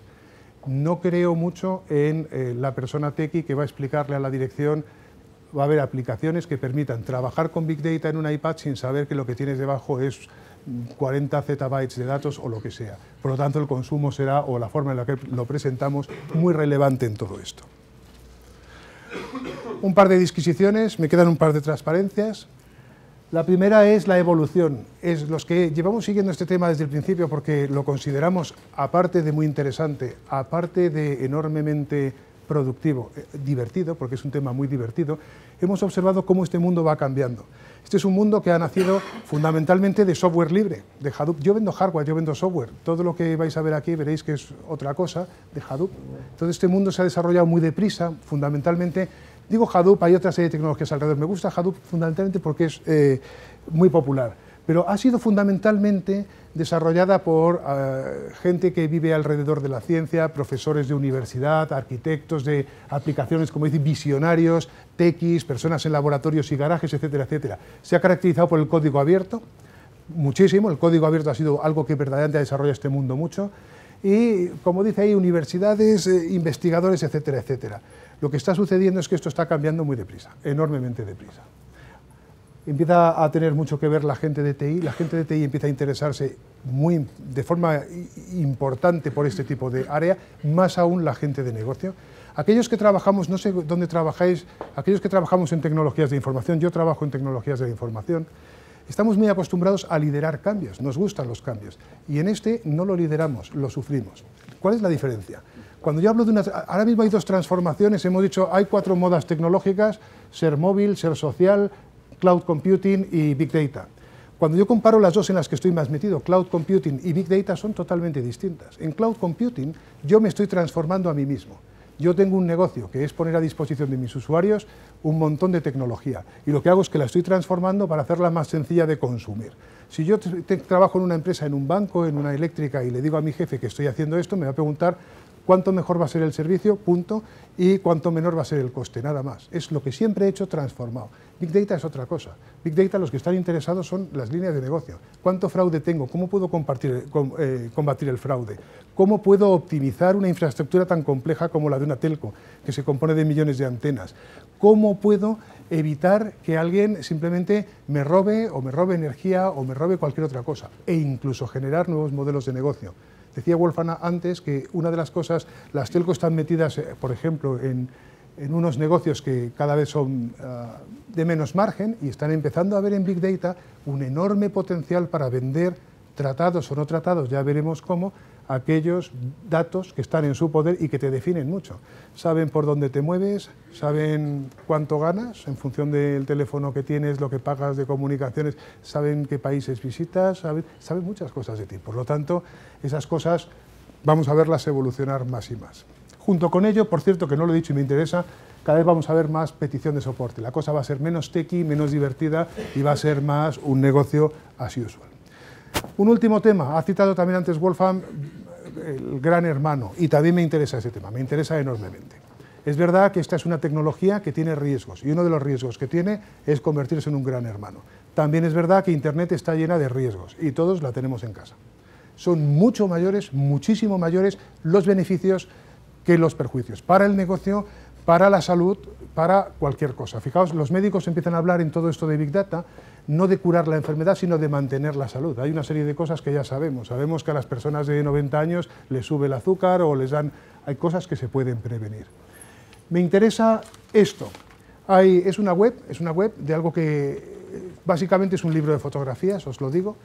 No creo mucho en eh, la persona tequi que va a explicarle a la dirección, va a haber aplicaciones que permitan trabajar con Big Data en un iPad sin saber que lo que tienes debajo es 40 zettabytes de datos o lo que sea. Por lo tanto, el consumo será, o la forma en la que lo presentamos, muy relevante en todo esto. Un par de disquisiciones, me quedan un par de transparencias. La primera es la evolución. Es los que llevamos siguiendo este tema desde el principio porque lo consideramos, aparte de muy interesante, aparte de enormemente productivo, eh, divertido, porque es un tema muy divertido, hemos observado cómo este mundo va cambiando. Este es un mundo que ha nacido fundamentalmente de software libre, de Hadoop. Yo vendo hardware, yo vendo software. Todo lo que vais a ver aquí veréis que es otra cosa de Hadoop. Todo este mundo se ha desarrollado muy deprisa, fundamentalmente. Digo Hadoop, hay otra serie eh, de tecnologías alrededor. Me gusta Hadoop fundamentalmente porque es eh, muy popular pero ha sido fundamentalmente desarrollada por eh, gente que vive alrededor de la ciencia, profesores de universidad, arquitectos de aplicaciones, como dicen, visionarios, techis, personas en laboratorios y garajes, etcétera, etcétera. Se ha caracterizado por el código abierto, muchísimo, el código abierto ha sido algo que verdaderamente ha desarrollado este mundo mucho, y como dice ahí, universidades, eh, investigadores, etcétera, etcétera. Lo que está sucediendo es que esto está cambiando muy deprisa, enormemente deprisa empieza a tener mucho que ver la gente de TI, la gente de TI empieza a interesarse muy, de forma importante por este tipo de área, más aún la gente de negocio. Aquellos que trabajamos, no sé dónde trabajáis, aquellos que trabajamos en tecnologías de información, yo trabajo en tecnologías de información, estamos muy acostumbrados a liderar cambios, nos gustan los cambios, y en este no lo lideramos, lo sufrimos. ¿Cuál es la diferencia? Cuando yo hablo de una... Ahora mismo hay dos transformaciones, hemos dicho, hay cuatro modas tecnológicas, ser móvil, ser social, Cloud Computing y Big Data. Cuando yo comparo las dos en las que estoy más metido, Cloud Computing y Big Data son totalmente distintas. En Cloud Computing yo me estoy transformando a mí mismo. Yo tengo un negocio que es poner a disposición de mis usuarios un montón de tecnología y lo que hago es que la estoy transformando para hacerla más sencilla de consumir. Si yo trabajo en una empresa, en un banco, en una eléctrica y le digo a mi jefe que estoy haciendo esto, me va a preguntar cuánto mejor va a ser el servicio, punto, y cuánto menor va a ser el coste, nada más. Es lo que siempre he hecho transformado. Big Data es otra cosa. Big Data los que están interesados son las líneas de negocio. ¿Cuánto fraude tengo? ¿Cómo puedo combatir, eh, combatir el fraude? ¿Cómo puedo optimizar una infraestructura tan compleja como la de una telco, que se compone de millones de antenas? ¿Cómo puedo evitar que alguien simplemente me robe o me robe energía o me robe cualquier otra cosa? E incluso generar nuevos modelos de negocio. Decía Wolfana antes que una de las cosas, las telcos están metidas, eh, por ejemplo, en, en unos negocios que cada vez son ah, de menos margen y están empezando a ver en Big Data un enorme potencial para vender tratados o no tratados, ya veremos cómo, aquellos datos que están en su poder y que te definen mucho. Saben por dónde te mueves, saben cuánto ganas en función del teléfono que tienes, lo que pagas de comunicaciones, saben qué países visitas, saben, muchas cosas de ti. Por lo tanto, esas cosas vamos a verlas evolucionar más y más. Junto con ello, por cierto, que no lo he dicho y me interesa, cada vez vamos a ver más petición de soporte. La cosa va a ser menos techy, menos divertida y va a ser más un negocio as usual. Un último tema, ha citado también antes Wolfram el gran hermano, y también me interesa ese tema, me interesa enormemente. Es verdad que esta es una tecnología que tiene riesgos, y uno de los riesgos que tiene es convertirse en un gran hermano. También es verdad que Internet está llena de riesgos, y todos la tenemos en casa. Son mucho mayores, muchísimo mayores los beneficios que los perjuicios para el negocio, para la salud, para cualquier cosa. Fijaos, los médicos empiezan a hablar en todo esto de Big Data, no de curar la enfermedad, sino de mantener la salud. Hay una serie de cosas que ya sabemos. Sabemos que a las personas de 90 años les sube el azúcar o les dan... Hay cosas que se pueden prevenir. Me interesa esto. es, una web, es una web de algo que eh, básicamente es un libro de fotografías, os lo digo,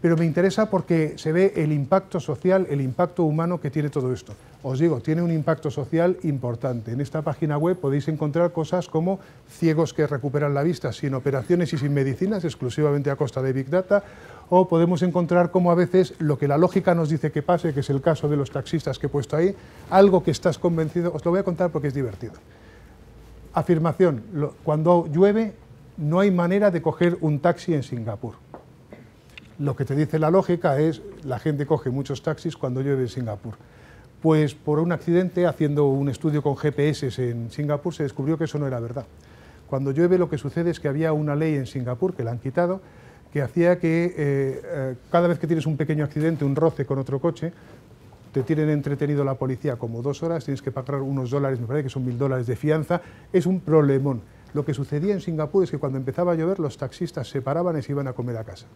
pero me interesa porque se ve el impacto social, el impacto humano que tiene todo esto. Os digo, tiene un impacto social importante. En esta página web podéis encontrar cosas como ciegos que recuperan la vista sin operaciones y sin medicinas, exclusivamente a costa de Big Data, o podemos encontrar como a veces lo que la lógica nos dice que pase, que es el caso de los taxistas que he puesto ahí, algo que estás convencido, os lo voy a contar porque es divertido. Afirmación, cuando llueve no hay manera de coger un taxi en Singapur lo que te dice la lógica es, la gente coge muchos taxis cuando llueve en Singapur. Pues por un accidente, haciendo un estudio con GPS en Singapur, se descubrió que eso no era verdad. Cuando llueve lo que sucede es que había una ley en Singapur, que la han quitado, que hacía que eh, eh, cada vez que tienes un pequeño accidente, un roce con otro coche, te tienen entretenido la policía como dos horas, tienes que pagar unos dólares, me parece que son mil dólares de fianza, es un problemón. Lo que sucedía en Singapur es que cuando empezaba a llover los taxistas se paraban y se iban a comer a casa.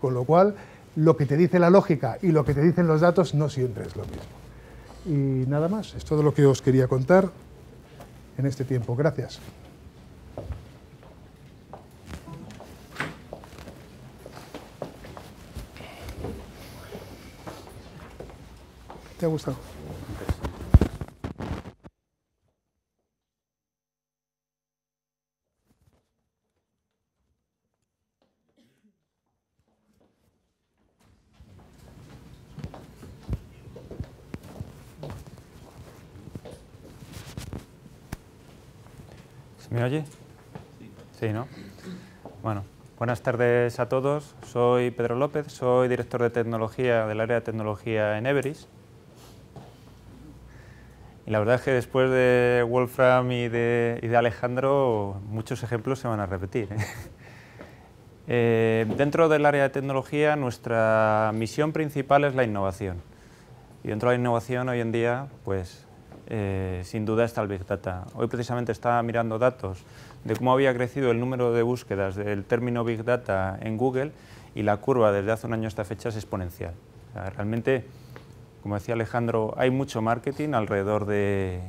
Con lo cual, lo que te dice la lógica y lo que te dicen los datos no siempre es lo mismo. Y nada más, es todo lo que os quería contar en este tiempo. Gracias. ¿Te ha gustado? ¿Me oye? Sí, ¿no? Bueno, buenas tardes a todos. Soy Pedro López, soy director de tecnología del área de tecnología en Everis. Y la verdad es que después de Wolfram y de, Alejandro, muchos ejemplos se van a repetir. ¿eh? Eh, dentro del área de tecnología, nuestra misión principal es la innovación. Y dentro de la innovación hoy en día, pues eh, sin duda está el Big Data. Hoy precisamente estaba mirando datos de cómo había crecido el número de búsquedas del término Big Data en Google y la curva desde hace un año hasta esta fecha es exponencial. realmente, como decía Alejandro, hay mucho marketing alrededor, de,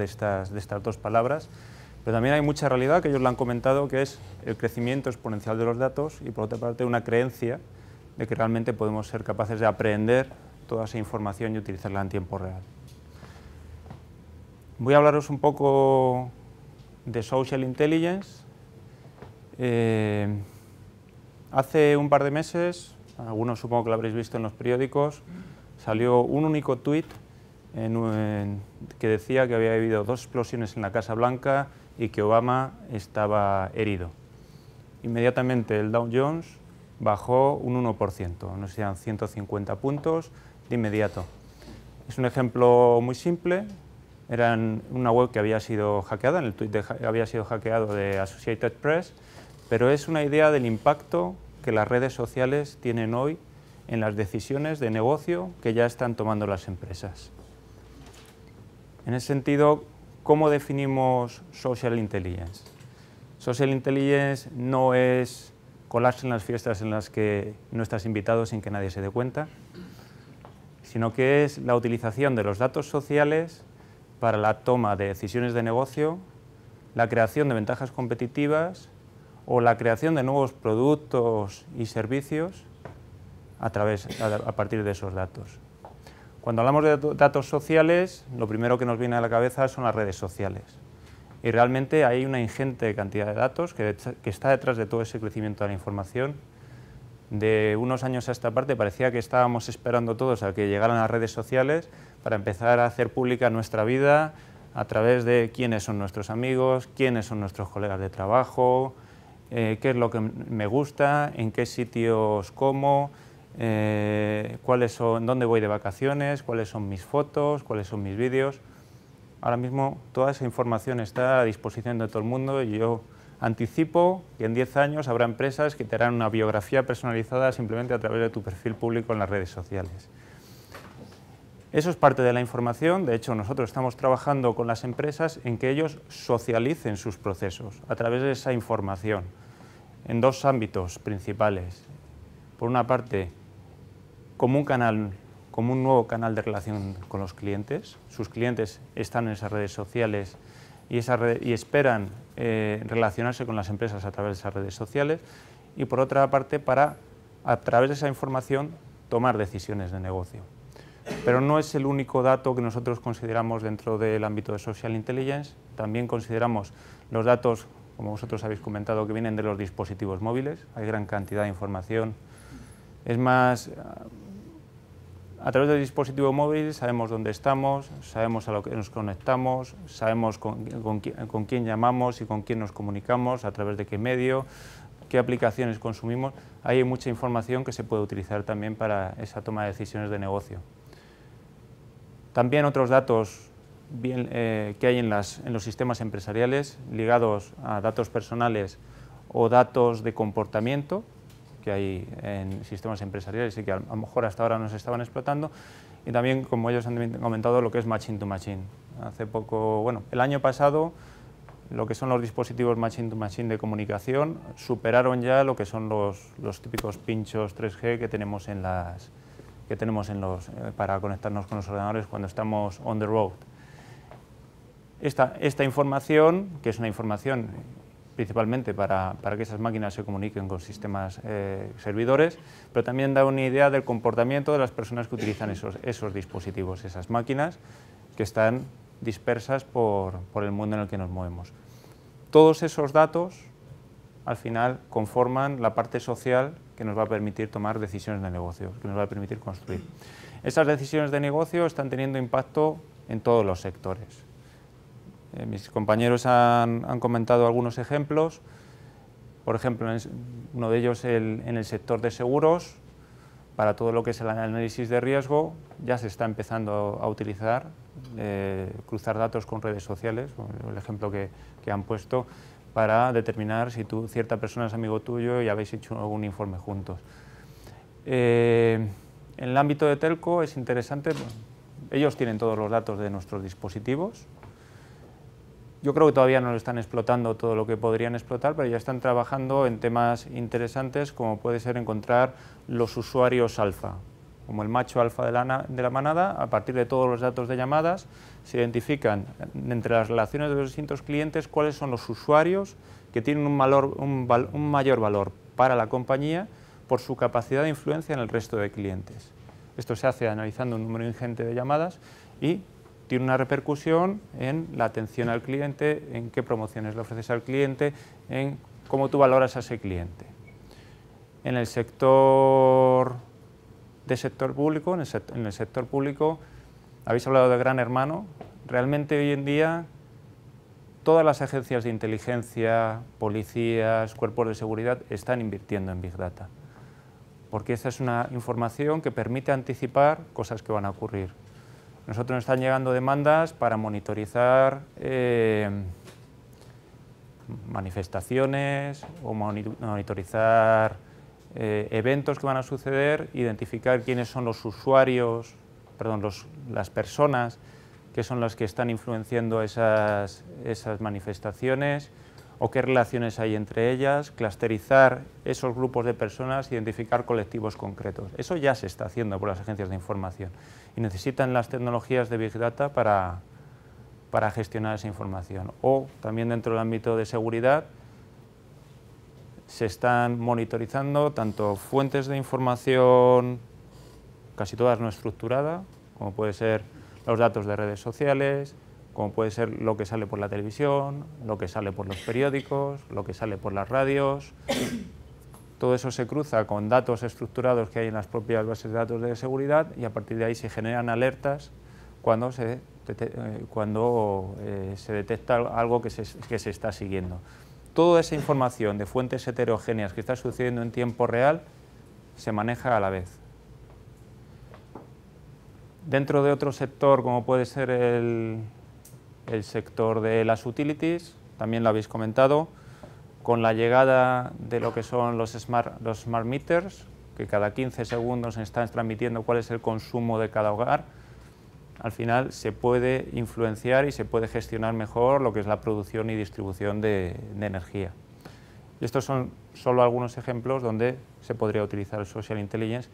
estas, de estas dos palabras, pero también hay mucha realidad que ellos lo han comentado, que es el crecimiento exponencial de los datos y por otra parte una creencia de que realmente podemos ser capaces de aprender toda esa información y utilizarla en tiempo real. Voy a hablaros un poco de Social Intelligence. Eh, hace un par de meses, algunos supongo que lo habréis visto en los periódicos, salió un único tuit que decía que había habido dos explosiones en la Casa Blanca y que Obama estaba herido. Inmediatamente el Dow Jones bajó un 1%, no sean 150 puntos de inmediato. Es un ejemplo muy simple, eran una web que había sido hackeada, en el tweet había sido hackeado de Associated Press, pero es una idea del impacto que las redes sociales tienen hoy en las decisiones de negocio que ya están tomando las empresas. En ese sentido, ¿cómo definimos social intelligence? Social intelligence no es colarse en las fiestas en las que no estás invitado sin que nadie se dé cuenta, sino que es la utilización de los datos sociales para la toma de decisiones de negocio, la creación de ventajas competitivas o la creación de nuevos productos y servicios a, partir de esos datos. Cuando hablamos de datos sociales, lo primero que nos viene a la cabeza son las redes sociales. Y realmente hay una ingente cantidad de datos que, que está detrás de todo ese crecimiento de la información de unos años a esta parte parecía que estábamos esperando todos a que llegaran las redes sociales, para empezar a hacer pública nuestra vida a través de quiénes son nuestros amigos, quiénes son nuestros colegas de trabajo, eh, qué es lo que me gusta, en qué sitios como, eh, dónde voy de vacaciones, cuáles son mis fotos, cuáles son mis vídeos. Ahora mismo toda esa información está a disposición de todo el mundo y yo anticipo que en 10 años habrá empresas que te harán una biografía personalizada simplemente a través de tu perfil público en las redes sociales. Eso es parte de la información, de hecho nosotros estamos trabajando con las empresas en que ellos socialicen sus procesos a través de esa información en dos ámbitos principales. Por una parte, como un canal, como un nuevo canal de relación con los clientes, sus clientes están en esas redes sociales y, esperan eh, relacionarse con las empresas a través de esas redes sociales y por otra parte para, a través de esa información, tomar decisiones de negocio. Pero no es el único dato que nosotros consideramos dentro del ámbito de Social Intelligence. También consideramos los datos, como vosotros habéis comentado, que vienen de los dispositivos móviles. Hay gran cantidad de información. Es más, a través del dispositivo móvil sabemos dónde estamos, sabemos a lo que nos conectamos, sabemos con, quién llamamos y con quién nos comunicamos, a través de qué medio, qué aplicaciones consumimos, hay mucha información que se puede utilizar también para esa toma de decisiones de negocio. También otros datos eh, que hay en, los sistemas empresariales ligados a datos personales o datos de comportamiento que hay en sistemas empresariales y que a lo mejor hasta ahora no se estaban explotando, y también, como ellos han comentado, lo que es Machine to Machine. Hace poco, bueno, el año pasado, lo que son los dispositivos Machine to Machine de comunicación superaron ya lo que son los, los típicos pinchos 3G que tenemos en las, que tenemos en los, eh, para conectarnos con los ordenadores cuando estamos on the road. Esta, esta información, que es una información principalmente para, para, que esas máquinas se comuniquen con sistemas eh, servidores, pero también da una idea del comportamiento de las personas que utilizan esos, esos dispositivos, esas máquinas que están dispersas por, por, el mundo en el que nos movemos. Todos esos datos al final conforman la parte social que nos va a permitir tomar decisiones de negocio, que nos va a permitir construir. Esas decisiones de negocio están teniendo impacto en todos los sectores. Eh, mis compañeros han, comentado algunos ejemplos, por ejemplo, uno de ellos en el sector de seguros, para todo lo que es el análisis de riesgo, ya se está empezando a utilizar, eh, cruzar datos con redes sociales, el ejemplo que, que han puesto, para determinar si tú, cierta persona es amigo tuyo y habéis hecho algún informe juntos. Eh, en el ámbito de telco es interesante, ellos tienen todos los datos de nuestros dispositivos. Yo creo que todavía no lo están explotando todo lo que podrían explotar, pero ya están trabajando en temas interesantes como puede ser encontrar los usuarios alfa, como el macho alfa de la, de la, manada, a partir de todos los datos de llamadas, se identifican entre las relaciones de los distintos clientes cuáles son los usuarios que tienen un, valor, un mayor valor para la compañía por su capacidad de influencia en el resto de clientes. Esto se hace analizando un número ingente de llamadas y tiene una repercusión en la atención al cliente, en qué promociones le ofreces al cliente, en cómo tú valoras a ese cliente. En el sector de sector público, en el, sector, público habéis hablado de Gran Hermano, realmente hoy en día todas las agencias de inteligencia, policías, cuerpos de seguridad están invirtiendo en Big Data, porque esta es una información que permite anticipar cosas que van a ocurrir. Nosotros nos están llegando demandas para monitorizar eh, manifestaciones o monitorizar eh, eventos que van a suceder, identificar quiénes son los usuarios, perdón, las personas que son las que están influenciando esas, manifestaciones o qué relaciones hay entre ellas, clusterizar esos grupos de personas, identificar colectivos concretos. Eso ya se está haciendo por las agencias de información y necesitan las tecnologías de Big Data para, para gestionar esa información. O también dentro del ámbito de seguridad, se están monitorizando tanto fuentes de información, casi todas no estructuradas, como puede ser los datos de redes sociales, como puede ser lo que sale por la televisión, lo que sale por los periódicos, lo que sale por las radios. Todo eso se cruza con datos estructurados que hay en las propias bases de datos de seguridad y a partir de ahí se generan alertas cuando se, eh, cuando, eh, se detecta algo que se, que se está siguiendo toda esa información de fuentes heterogéneas que está sucediendo en tiempo real se maneja a la vez. Dentro de otro sector, como puede ser el, sector de las utilities, también lo habéis comentado, con la llegada de lo que son los smart, los smart meters, que cada 15 segundos están transmitiendo cuál es el consumo de cada hogar, al final se puede influenciar y se puede gestionar mejor lo que es la producción y distribución de, energía. estos son solo algunos ejemplos donde se podría utilizar el Social Intelligence,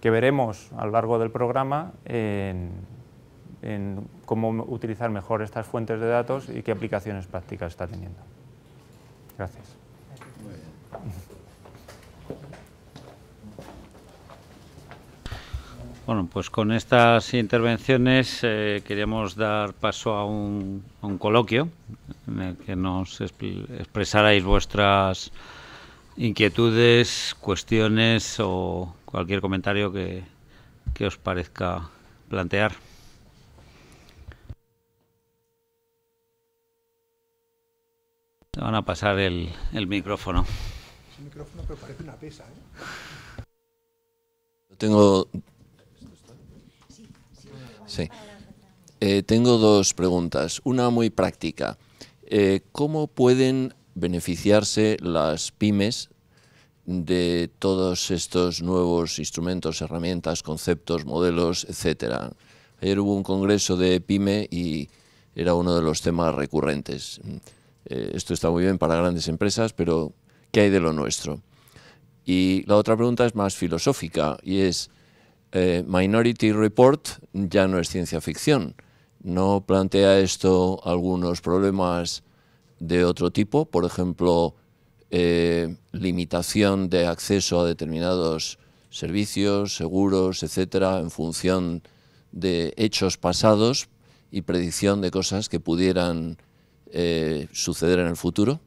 que veremos a lo largo del programa en cómo utilizar mejor estas fuentes de datos y qué aplicaciones prácticas está teniendo. Gracias. Bueno, pues con estas intervenciones eh, queríamos dar paso a un, coloquio en el que nos expresarais vuestras inquietudes, cuestiones o cualquier comentario que, os parezca plantear. Te van a pasar el, micrófono. Es micrófono, parece una pesa. ¿eh? tengo Sí. Eh, tengo dos preguntas. Una muy práctica. Eh, ¿Cómo pueden beneficiarse las pymes de todos estos nuevos instrumentos, herramientas, conceptos, modelos, etcétera? Ayer hubo un congreso de pyme y era uno de los temas recurrentes. Mm, eh, esto está muy bien para grandes empresas, pero ¿qué hay de lo nuestro? Y la otra pregunta es más filosófica y es, eh, Minority Report ya no es ciencia ficción. ¿No plantea esto algunos problemas de otro tipo? Por ejemplo, eh, limitación de acceso a determinados servicios, seguros, etcétera, en función de hechos pasados y predicción de cosas que pudieran eh, suceder en el futuro?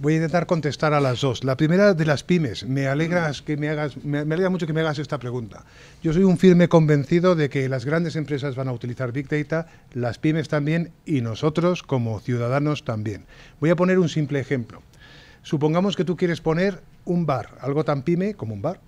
Voy a intentar contestar a las dos. La primera de las pymes. Me mm. que me hagas, alegra mucho que me hagas esta pregunta. Yo soy un firme convencido de que las grandes empresas van a utilizar Big Data, las pymes también y nosotros como ciudadanos también. Voy a poner un simple ejemplo. Supongamos que tú quieres poner un bar, algo tan pyme como un bar,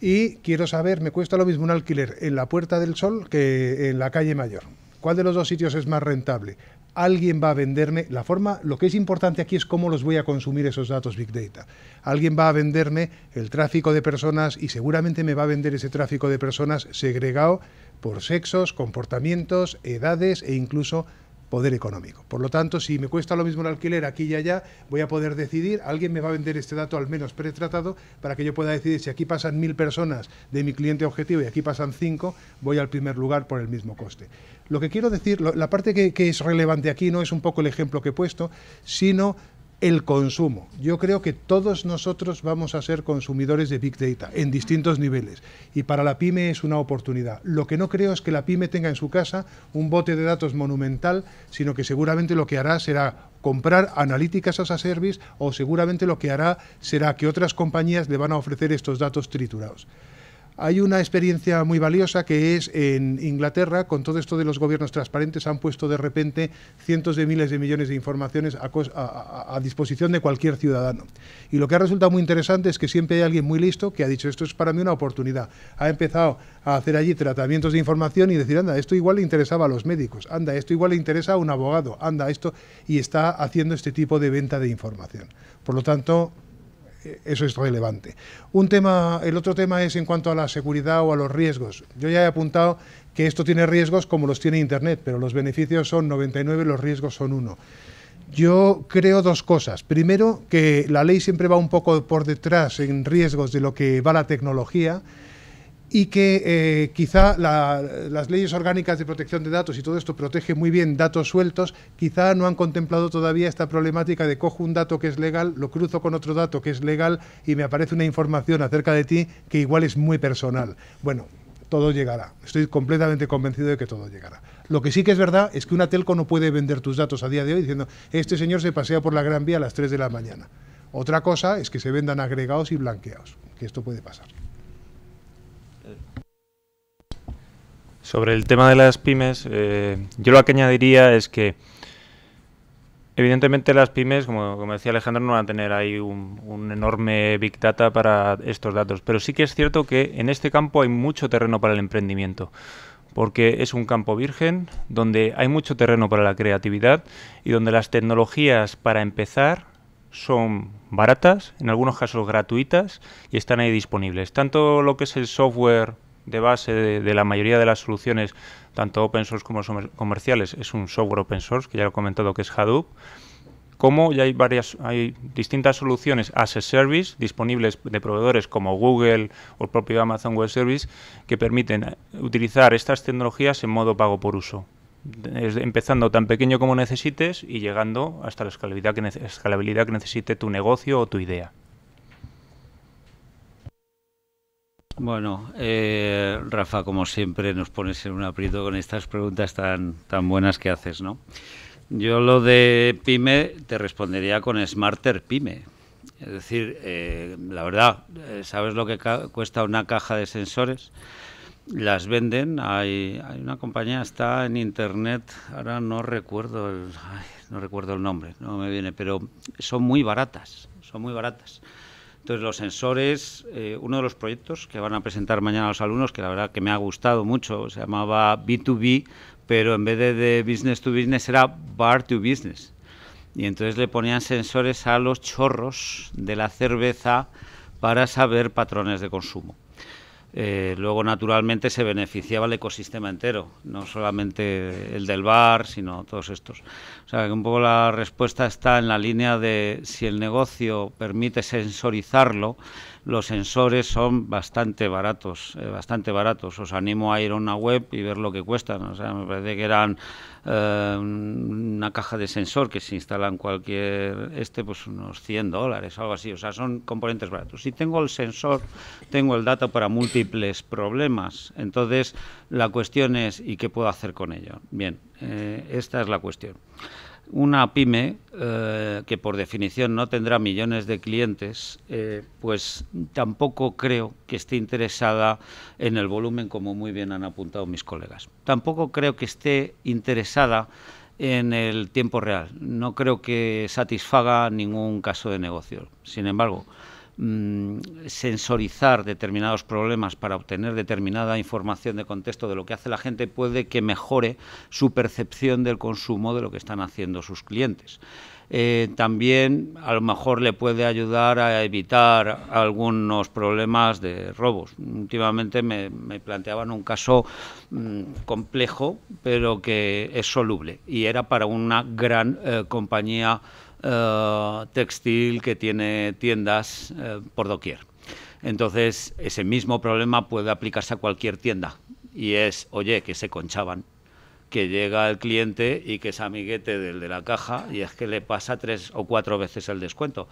y quiero saber, me cuesta lo mismo un alquiler en la Puerta del Sol que en la calle Mayor. ¿Cuál de los dos sitios es más rentable? alguien va a venderme la forma, lo que es importante aquí es cómo los voy a consumir esos datos Big Data. Alguien va a venderme el tráfico de personas y seguramente me va a vender ese tráfico de personas segregado por sexos, comportamientos, edades e incluso poder económico. Por lo tanto, si me cuesta lo mismo el alquiler aquí y allá, voy a poder decidir, alguien me va a vender este dato al menos pretratado para que yo pueda decidir si aquí pasan mil personas de mi cliente objetivo y aquí pasan cinco, voy al primer lugar por el mismo coste. Lo que quiero decir, la parte que, que es relevante aquí no es un poco el ejemplo que he puesto, sino el consumo. Yo creo que todos nosotros vamos a ser consumidores de Big Data en distintos niveles y para la pyme es una oportunidad. Lo que no creo es que la pyme tenga en su casa un bote de datos monumental, sino que seguramente lo que hará será comprar analíticas as a service o seguramente lo que hará será que otras compañías le van a ofrecer estos datos triturados. Hay una experiencia muy valiosa que es en Inglaterra, con todo esto de los gobiernos transparentes, han puesto de repente cientos de miles de millones de informaciones a, disposición de cualquier ciudadano. Y lo que ha resultado muy interesante es que siempre hay alguien muy listo que ha dicho, esto es para mí una oportunidad. Ha empezado a hacer allí tratamientos de información y decir, anda, esto igual le interesaba a los médicos, anda, esto igual le interesa a un abogado, anda, esto, y está haciendo este tipo de venta de información. Por lo tanto, eso es relevante. Un tema, el otro tema es en cuanto a la seguridad o a los riesgos. Yo ya he apuntado que esto tiene riesgos como los tiene Internet, pero los beneficios son 99 y los riesgos son 1. Yo creo dos cosas. Primero, que la ley siempre va un poco por detrás en riesgos de lo que va la tecnología y que eh, quizá las leyes orgánicas de protección de datos y todo esto protege muy bien datos sueltos, quizá no han contemplado todavía esta problemática de cojo un dato que es legal, lo cruzo con otro dato que es legal y me aparece una información acerca de ti que igual es muy personal. Bueno, todo llegará. Estoy completamente convencido de que todo llegará. Lo que sí que es verdad es que una telco no puede vender tus datos a día de hoy diciendo, este señor se pasea por la Gran Vía a las 3 de la mañana. Otra cosa es que se vendan agregados y blanqueados, que esto puede pasar. Sobre el tema de las pymes, eh, yo lo que añadiría es que evidentemente las pymes, como, decía Alejandro, no van a tener ahí un, un, enorme big data para estos datos, pero sí que es cierto que en este campo hay mucho terreno para el emprendimiento, porque es un campo virgen donde hay mucho terreno para la creatividad y donde las tecnologías para empezar son baratas, en algunos casos gratuitas y están ahí disponibles. Tanto lo que es el software de base de, la mayoría de las soluciones, tanto open source como comerciales, es un software open source, que ya lo he comentado que es Hadoop. Como ya hay varias, hay distintas soluciones as a service disponibles de proveedores como Google o el propio Amazon Web Service que permiten utilizar estas tecnologías en modo pago por uso. empezando tan pequeño como necesites y llegando hasta la escalabilidad que necesite tu negocio o tu idea. Bueno, eh, Rafa, como siempre, nos pones en un aprieto con estas preguntas tan, tan buenas que haces, ¿no? Yo lo de PyME te respondería con Smarter PyME. Es decir, eh, la verdad, eh, ¿sabes lo que cuesta una caja de sensores? las venden. Hay, una compañía está en internet. Ahora no recuerdo no recuerdo el nombre, no me viene, pero son muy baratas, son muy baratas. Entonces, los sensores, eh, uno de los proyectos que van a presentar mañana a los alumnos, que la verdad que me ha gustado mucho, se llamaba B2B, pero en vez de business to business era bar to business. Y entonces le ponían sensores a los chorros de la cerveza para saber patrones de consumo. Eh, luego naturalmente se beneficiaba el ecosistema entero, no solamente el del bar, sino todos estos. O sea, que un poco la respuesta está en la línea de si el negocio permite sensorizarlo, los sensores son bastante baratos, eh, bastante baratos. Os animo a ir a una web y ver lo que cuestan. O sea, me parece que eran eh, una caja de sensor que se instala en cualquier este, pues unos 100 dólares, algo así. O sea, son componentes baratos. Si tengo el sensor, tengo el dato para múltiples problemas. Entonces, la cuestión es, ¿y qué puedo hacer con ello? Bien, eh, esta es la cuestión una pyme eh, que por definición no tendrá millones de clientes, eh, pues tampoco creo que esté interesada en el volumen, como muy bien han apuntado mis colegas. Tampoco creo que esté interesada en el tiempo real. No creo que satisfaga ningún caso de negocio. Sin embargo, Mm, sensorizar determinados problemas para obtener determinada información de contexto de lo que hace la gente puede que mejore su percepción del consumo de lo que están haciendo sus clientes. Eh, también a lo mejor le puede ayudar a evitar algunos problemas de robos. Últimamente me, planteaban un caso mm, complejo, pero que es soluble, y era para una gran eh, compañía eh, textil que tiene tiendas eh, por doquier. Entonces, ese mismo problema puede aplicarse a cualquier tienda y es, oye, que se conchaban, que llega el cliente y que es amiguete del de la caja y es que le pasa tres o cuatro veces el descuento.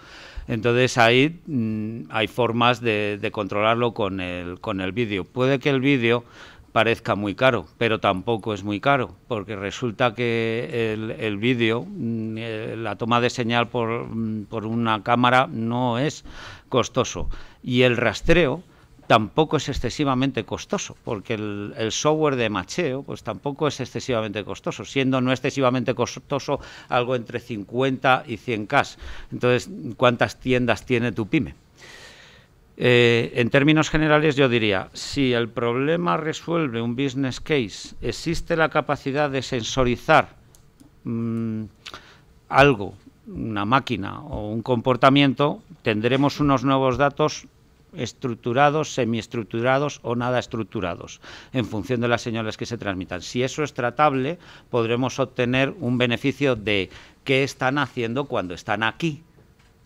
Entonces ahí mm, hay formas de, controlarlo con el, con el vídeo. Puede que el vídeo parezca muy caro, pero tampoco es muy caro, porque resulta que el, vídeo, mm, eh, la toma de señal mm, por, una cámara no es costoso y el rastreo tampoco es excesivamente costoso, porque el, software de macheo pues tampoco es excesivamente costoso, siendo no excesivamente costoso algo entre 50 y 100K. Entonces, ¿cuántas tiendas tiene tu pyme? Eh, en términos generales, yo diría, si el problema resuelve un business case, existe la capacidad de sensorizar mm, algo, una máquina o un comportamiento, tendremos unos nuevos datos estructurados, semiestructurados o nada estructurados, en función de las señales que se transmitan. Si eso es tratable, podremos obtener un beneficio de qué están haciendo cuando están aquí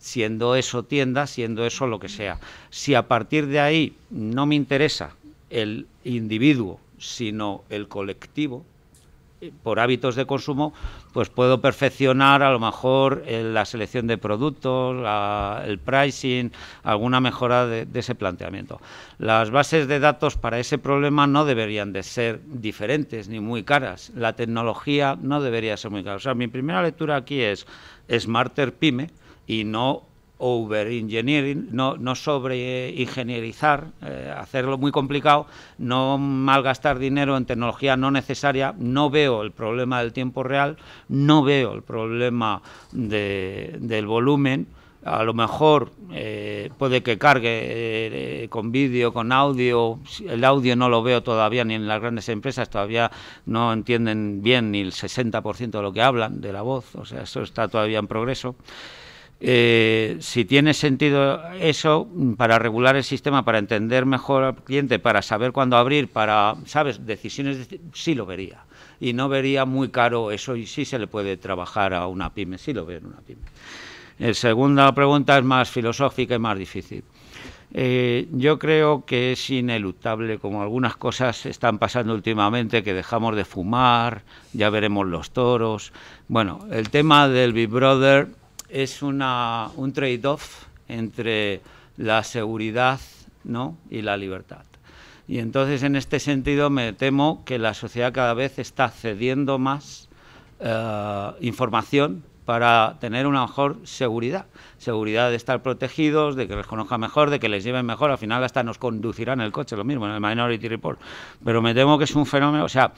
siendo eso tienda, siendo eso lo que sea. Si a partir de ahí no me interesa el individuo, sino el colectivo, eh, por hábitos de consumo, pues puedo perfeccionar a lo mejor eh, la selección de productos, el pricing, alguna mejora de, ese planteamiento. Las bases de datos para ese problema no deberían de ser diferentes ni muy caras. La tecnología no debería ser muy cara. mi primera lectura aquí es Smarter Pyme, y no over engineering, no, no sobre ingenierizar, eh, hacerlo muy complicado, no malgastar dinero en tecnología no necesaria, no veo el problema del tiempo real, no veo el problema del volumen, a lo mejor eh, puede que cargue eh, con vídeo, con audio. El audio no lo veo todavía ni en las grandes empresas, todavía no entienden bien ni el 60% de lo que hablan de la voz, o sea, eso está todavía en progreso. Eh, si tiene sentido eso mm, para regular el sistema, para entender mejor al cliente, para saber cuándo abrir, para, ¿sabes? Decisiones, sí lo vería. Y no vería muy caro eso y sí se le puede trabajar a una pyme, sí lo ve en una pyme. La eh, segunda pregunta es más filosófica y más difícil. Eh, yo creo que es ineluctable, como algunas cosas están pasando últimamente, que dejamos de fumar, ya veremos los toros. Bueno, el tema del Big Brother es un trade-off entre la seguridad ¿no? y la libertad. Y entonces, en este sentido, me temo que la sociedad cada vez está cediendo más eh, información para tener una mejor seguridad. Seguridad de estar protegidos, de que les conozcan mejor, de que les lleven mejor. Al final hasta nos conducirán el coche, lo mismo, en el Minority Report. Pero me temo que es un fenómeno, o sea,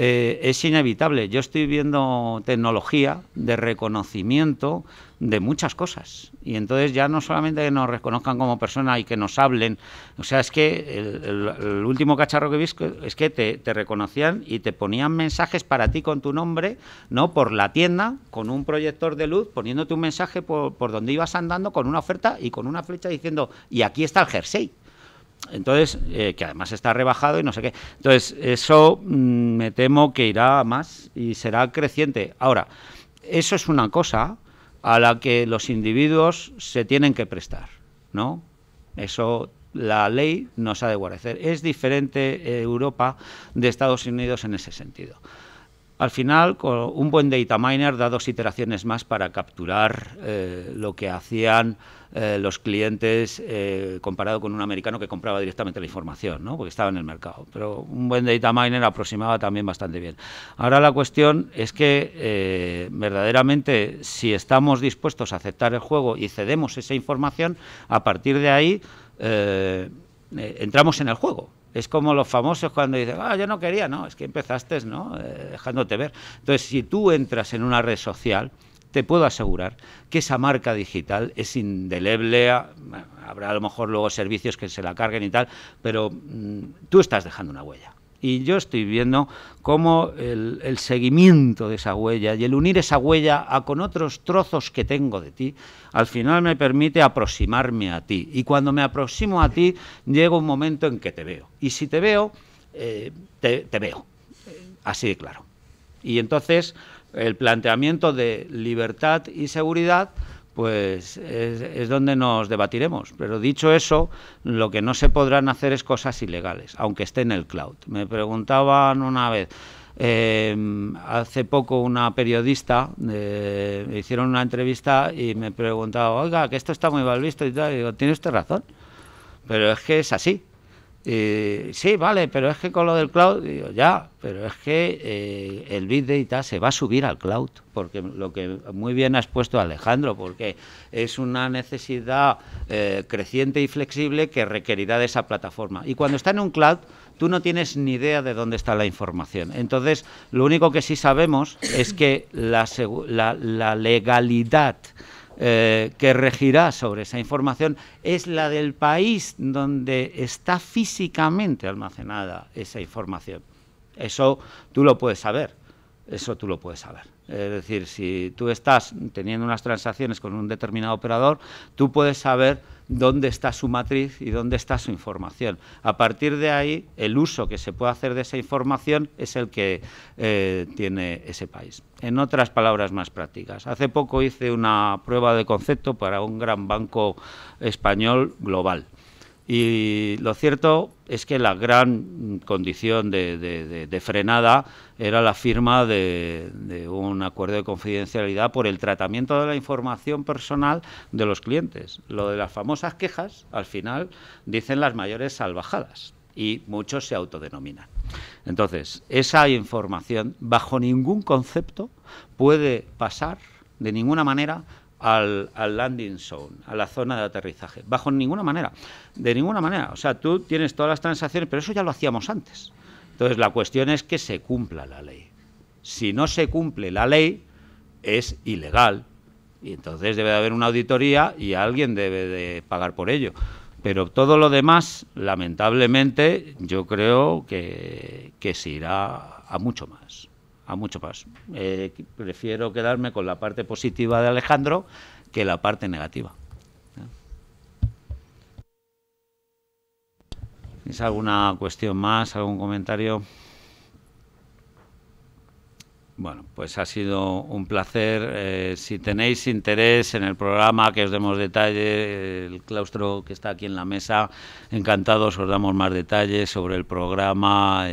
eh, es inevitable. Yo estoy viendo tecnología de reconocimiento de muchas cosas. Y entonces ya no solamente que nos reconozcan como persona y que nos hablen, o sea, es que el, último cacharro que vi es que te, te, reconocían y te ponían mensajes para ti con tu nombre, ¿no? Por la tienda, con un proyector de luz, poniéndote un mensaje por, por donde ibas andando con una oferta y con una flecha diciendo, y aquí está el jersey. Entonces, eh, que además está rebajado y no sé qué. Entonces, eso mm, me temo que irá más y será creciente. Ahora, eso es una cosa a la que los individuos se tienen que prestar, ¿no? Eso la ley nos ha de guarecer. Es diferente eh, Europa de Estados Unidos en ese sentido. Al final, un buen data miner da dos iteraciones más para capturar eh, lo que hacían eh, los clientes eh, comparado con un americano que compraba directamente la información, ¿no? porque estaba en el mercado. Pero un buen data miner aproximaba también bastante bien. Ahora la cuestión es que verdaderamente si estamos dispuestos a aceptar el juego y cedemos esa información, a partir de ahí entramos en el juego es como los famosos cuando dicen, ah, yo no quería, no, es que empezaste, ¿no? Eh, dejándote ver. Entonces, si tú entras en una red social, te puedo asegurar que esa marca digital es indeleble, ah, habrá a lo mejor luego servicios que se la carguen y tal, pero mm, tú estás dejando una huella. Y yo estoy viendo cómo el, seguimiento de esa huella y el unir esa huella a con otros trozos que tengo de ti, al final me permite aproximarme a ti. Y cuando me aproximo a ti, llega un momento en que te veo. Y si te veo, eh, te, te veo. Así de claro. Y entonces el planteamiento de libertad y seguridad pues es, donde nos debatiremos. Pero dicho eso, lo que no se podrán hacer es cosas ilegales, aunque esté en el cloud. Me preguntaban una vez, em, hace poco una periodista, eh, me hicieron una entrevista y me preguntaba, oiga, que esto está muy mal visto y tal, y digo, tiene usted razón, pero es que es así. Eh, sí, vale, pero es que con lo del cloud, digo, ya, pero es que eh, el Big Data se va a subir al cloud, porque lo que muy bien has puesto Alejandro, porque es una necesidad eh, creciente y flexible que requerirá de esa plataforma. Y cuando está en un cloud, tú no tienes ni idea de dónde está la información. Entonces, lo único que sí sabemos es que la legalidad eh, que regirá sobre esa información es la del país donde está físicamente almacenada esa información. Eso tú lo puedes saber, eso tú lo puedes saber. Es decir, si tú estás teniendo unas transacciones con un determinado operador, tú puedes saber dónde está su matriz y dónde está su información. A partir de ahí, el uso que se puede hacer de esa información es el que eh, tiene ese país. En otras palabras más prácticas, hace poco hice una prueba de concepto para un gran banco español global. Y lo cierto es que la gran condición de, frenada era la firma de, un acuerdo de confidencialidad por el tratamiento de la información personal de los clientes. Lo de las famosas quejas, al final, dicen las mayores salvajadas y muchos se autodenominan. Entonces, esa información, bajo ningún concepto, puede pasar de ninguna manera al, al, landing zone, a la zona de aterrizaje. Bajo ninguna manera, de ninguna manera. O sea, tú tienes todas las transacciones, pero eso ya lo hacíamos antes. Entonces, la cuestión es que se cumpla la ley. Si no se cumple la ley, es ilegal. Y entonces debe de haber una auditoría y alguien debe de pagar por ello. Pero todo lo demás, lamentablemente, yo creo que se irá a mucho más a mucho paso. Eh, prefiero quedarme con la parte positiva de Alejandro que la parte negativa. ¿Eh? ¿Tienes alguna cuestión más, algún comentario? Bueno, pues ha sido un placer. Eh, si tenéis interés en el programa, que os demos detalle, el claustro que está aquí en la mesa, encantados os damos más detalles sobre el programa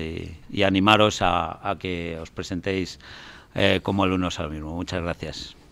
y, animaros a, que os presentéis eh, como alumnos al mismo. Muchas gracias.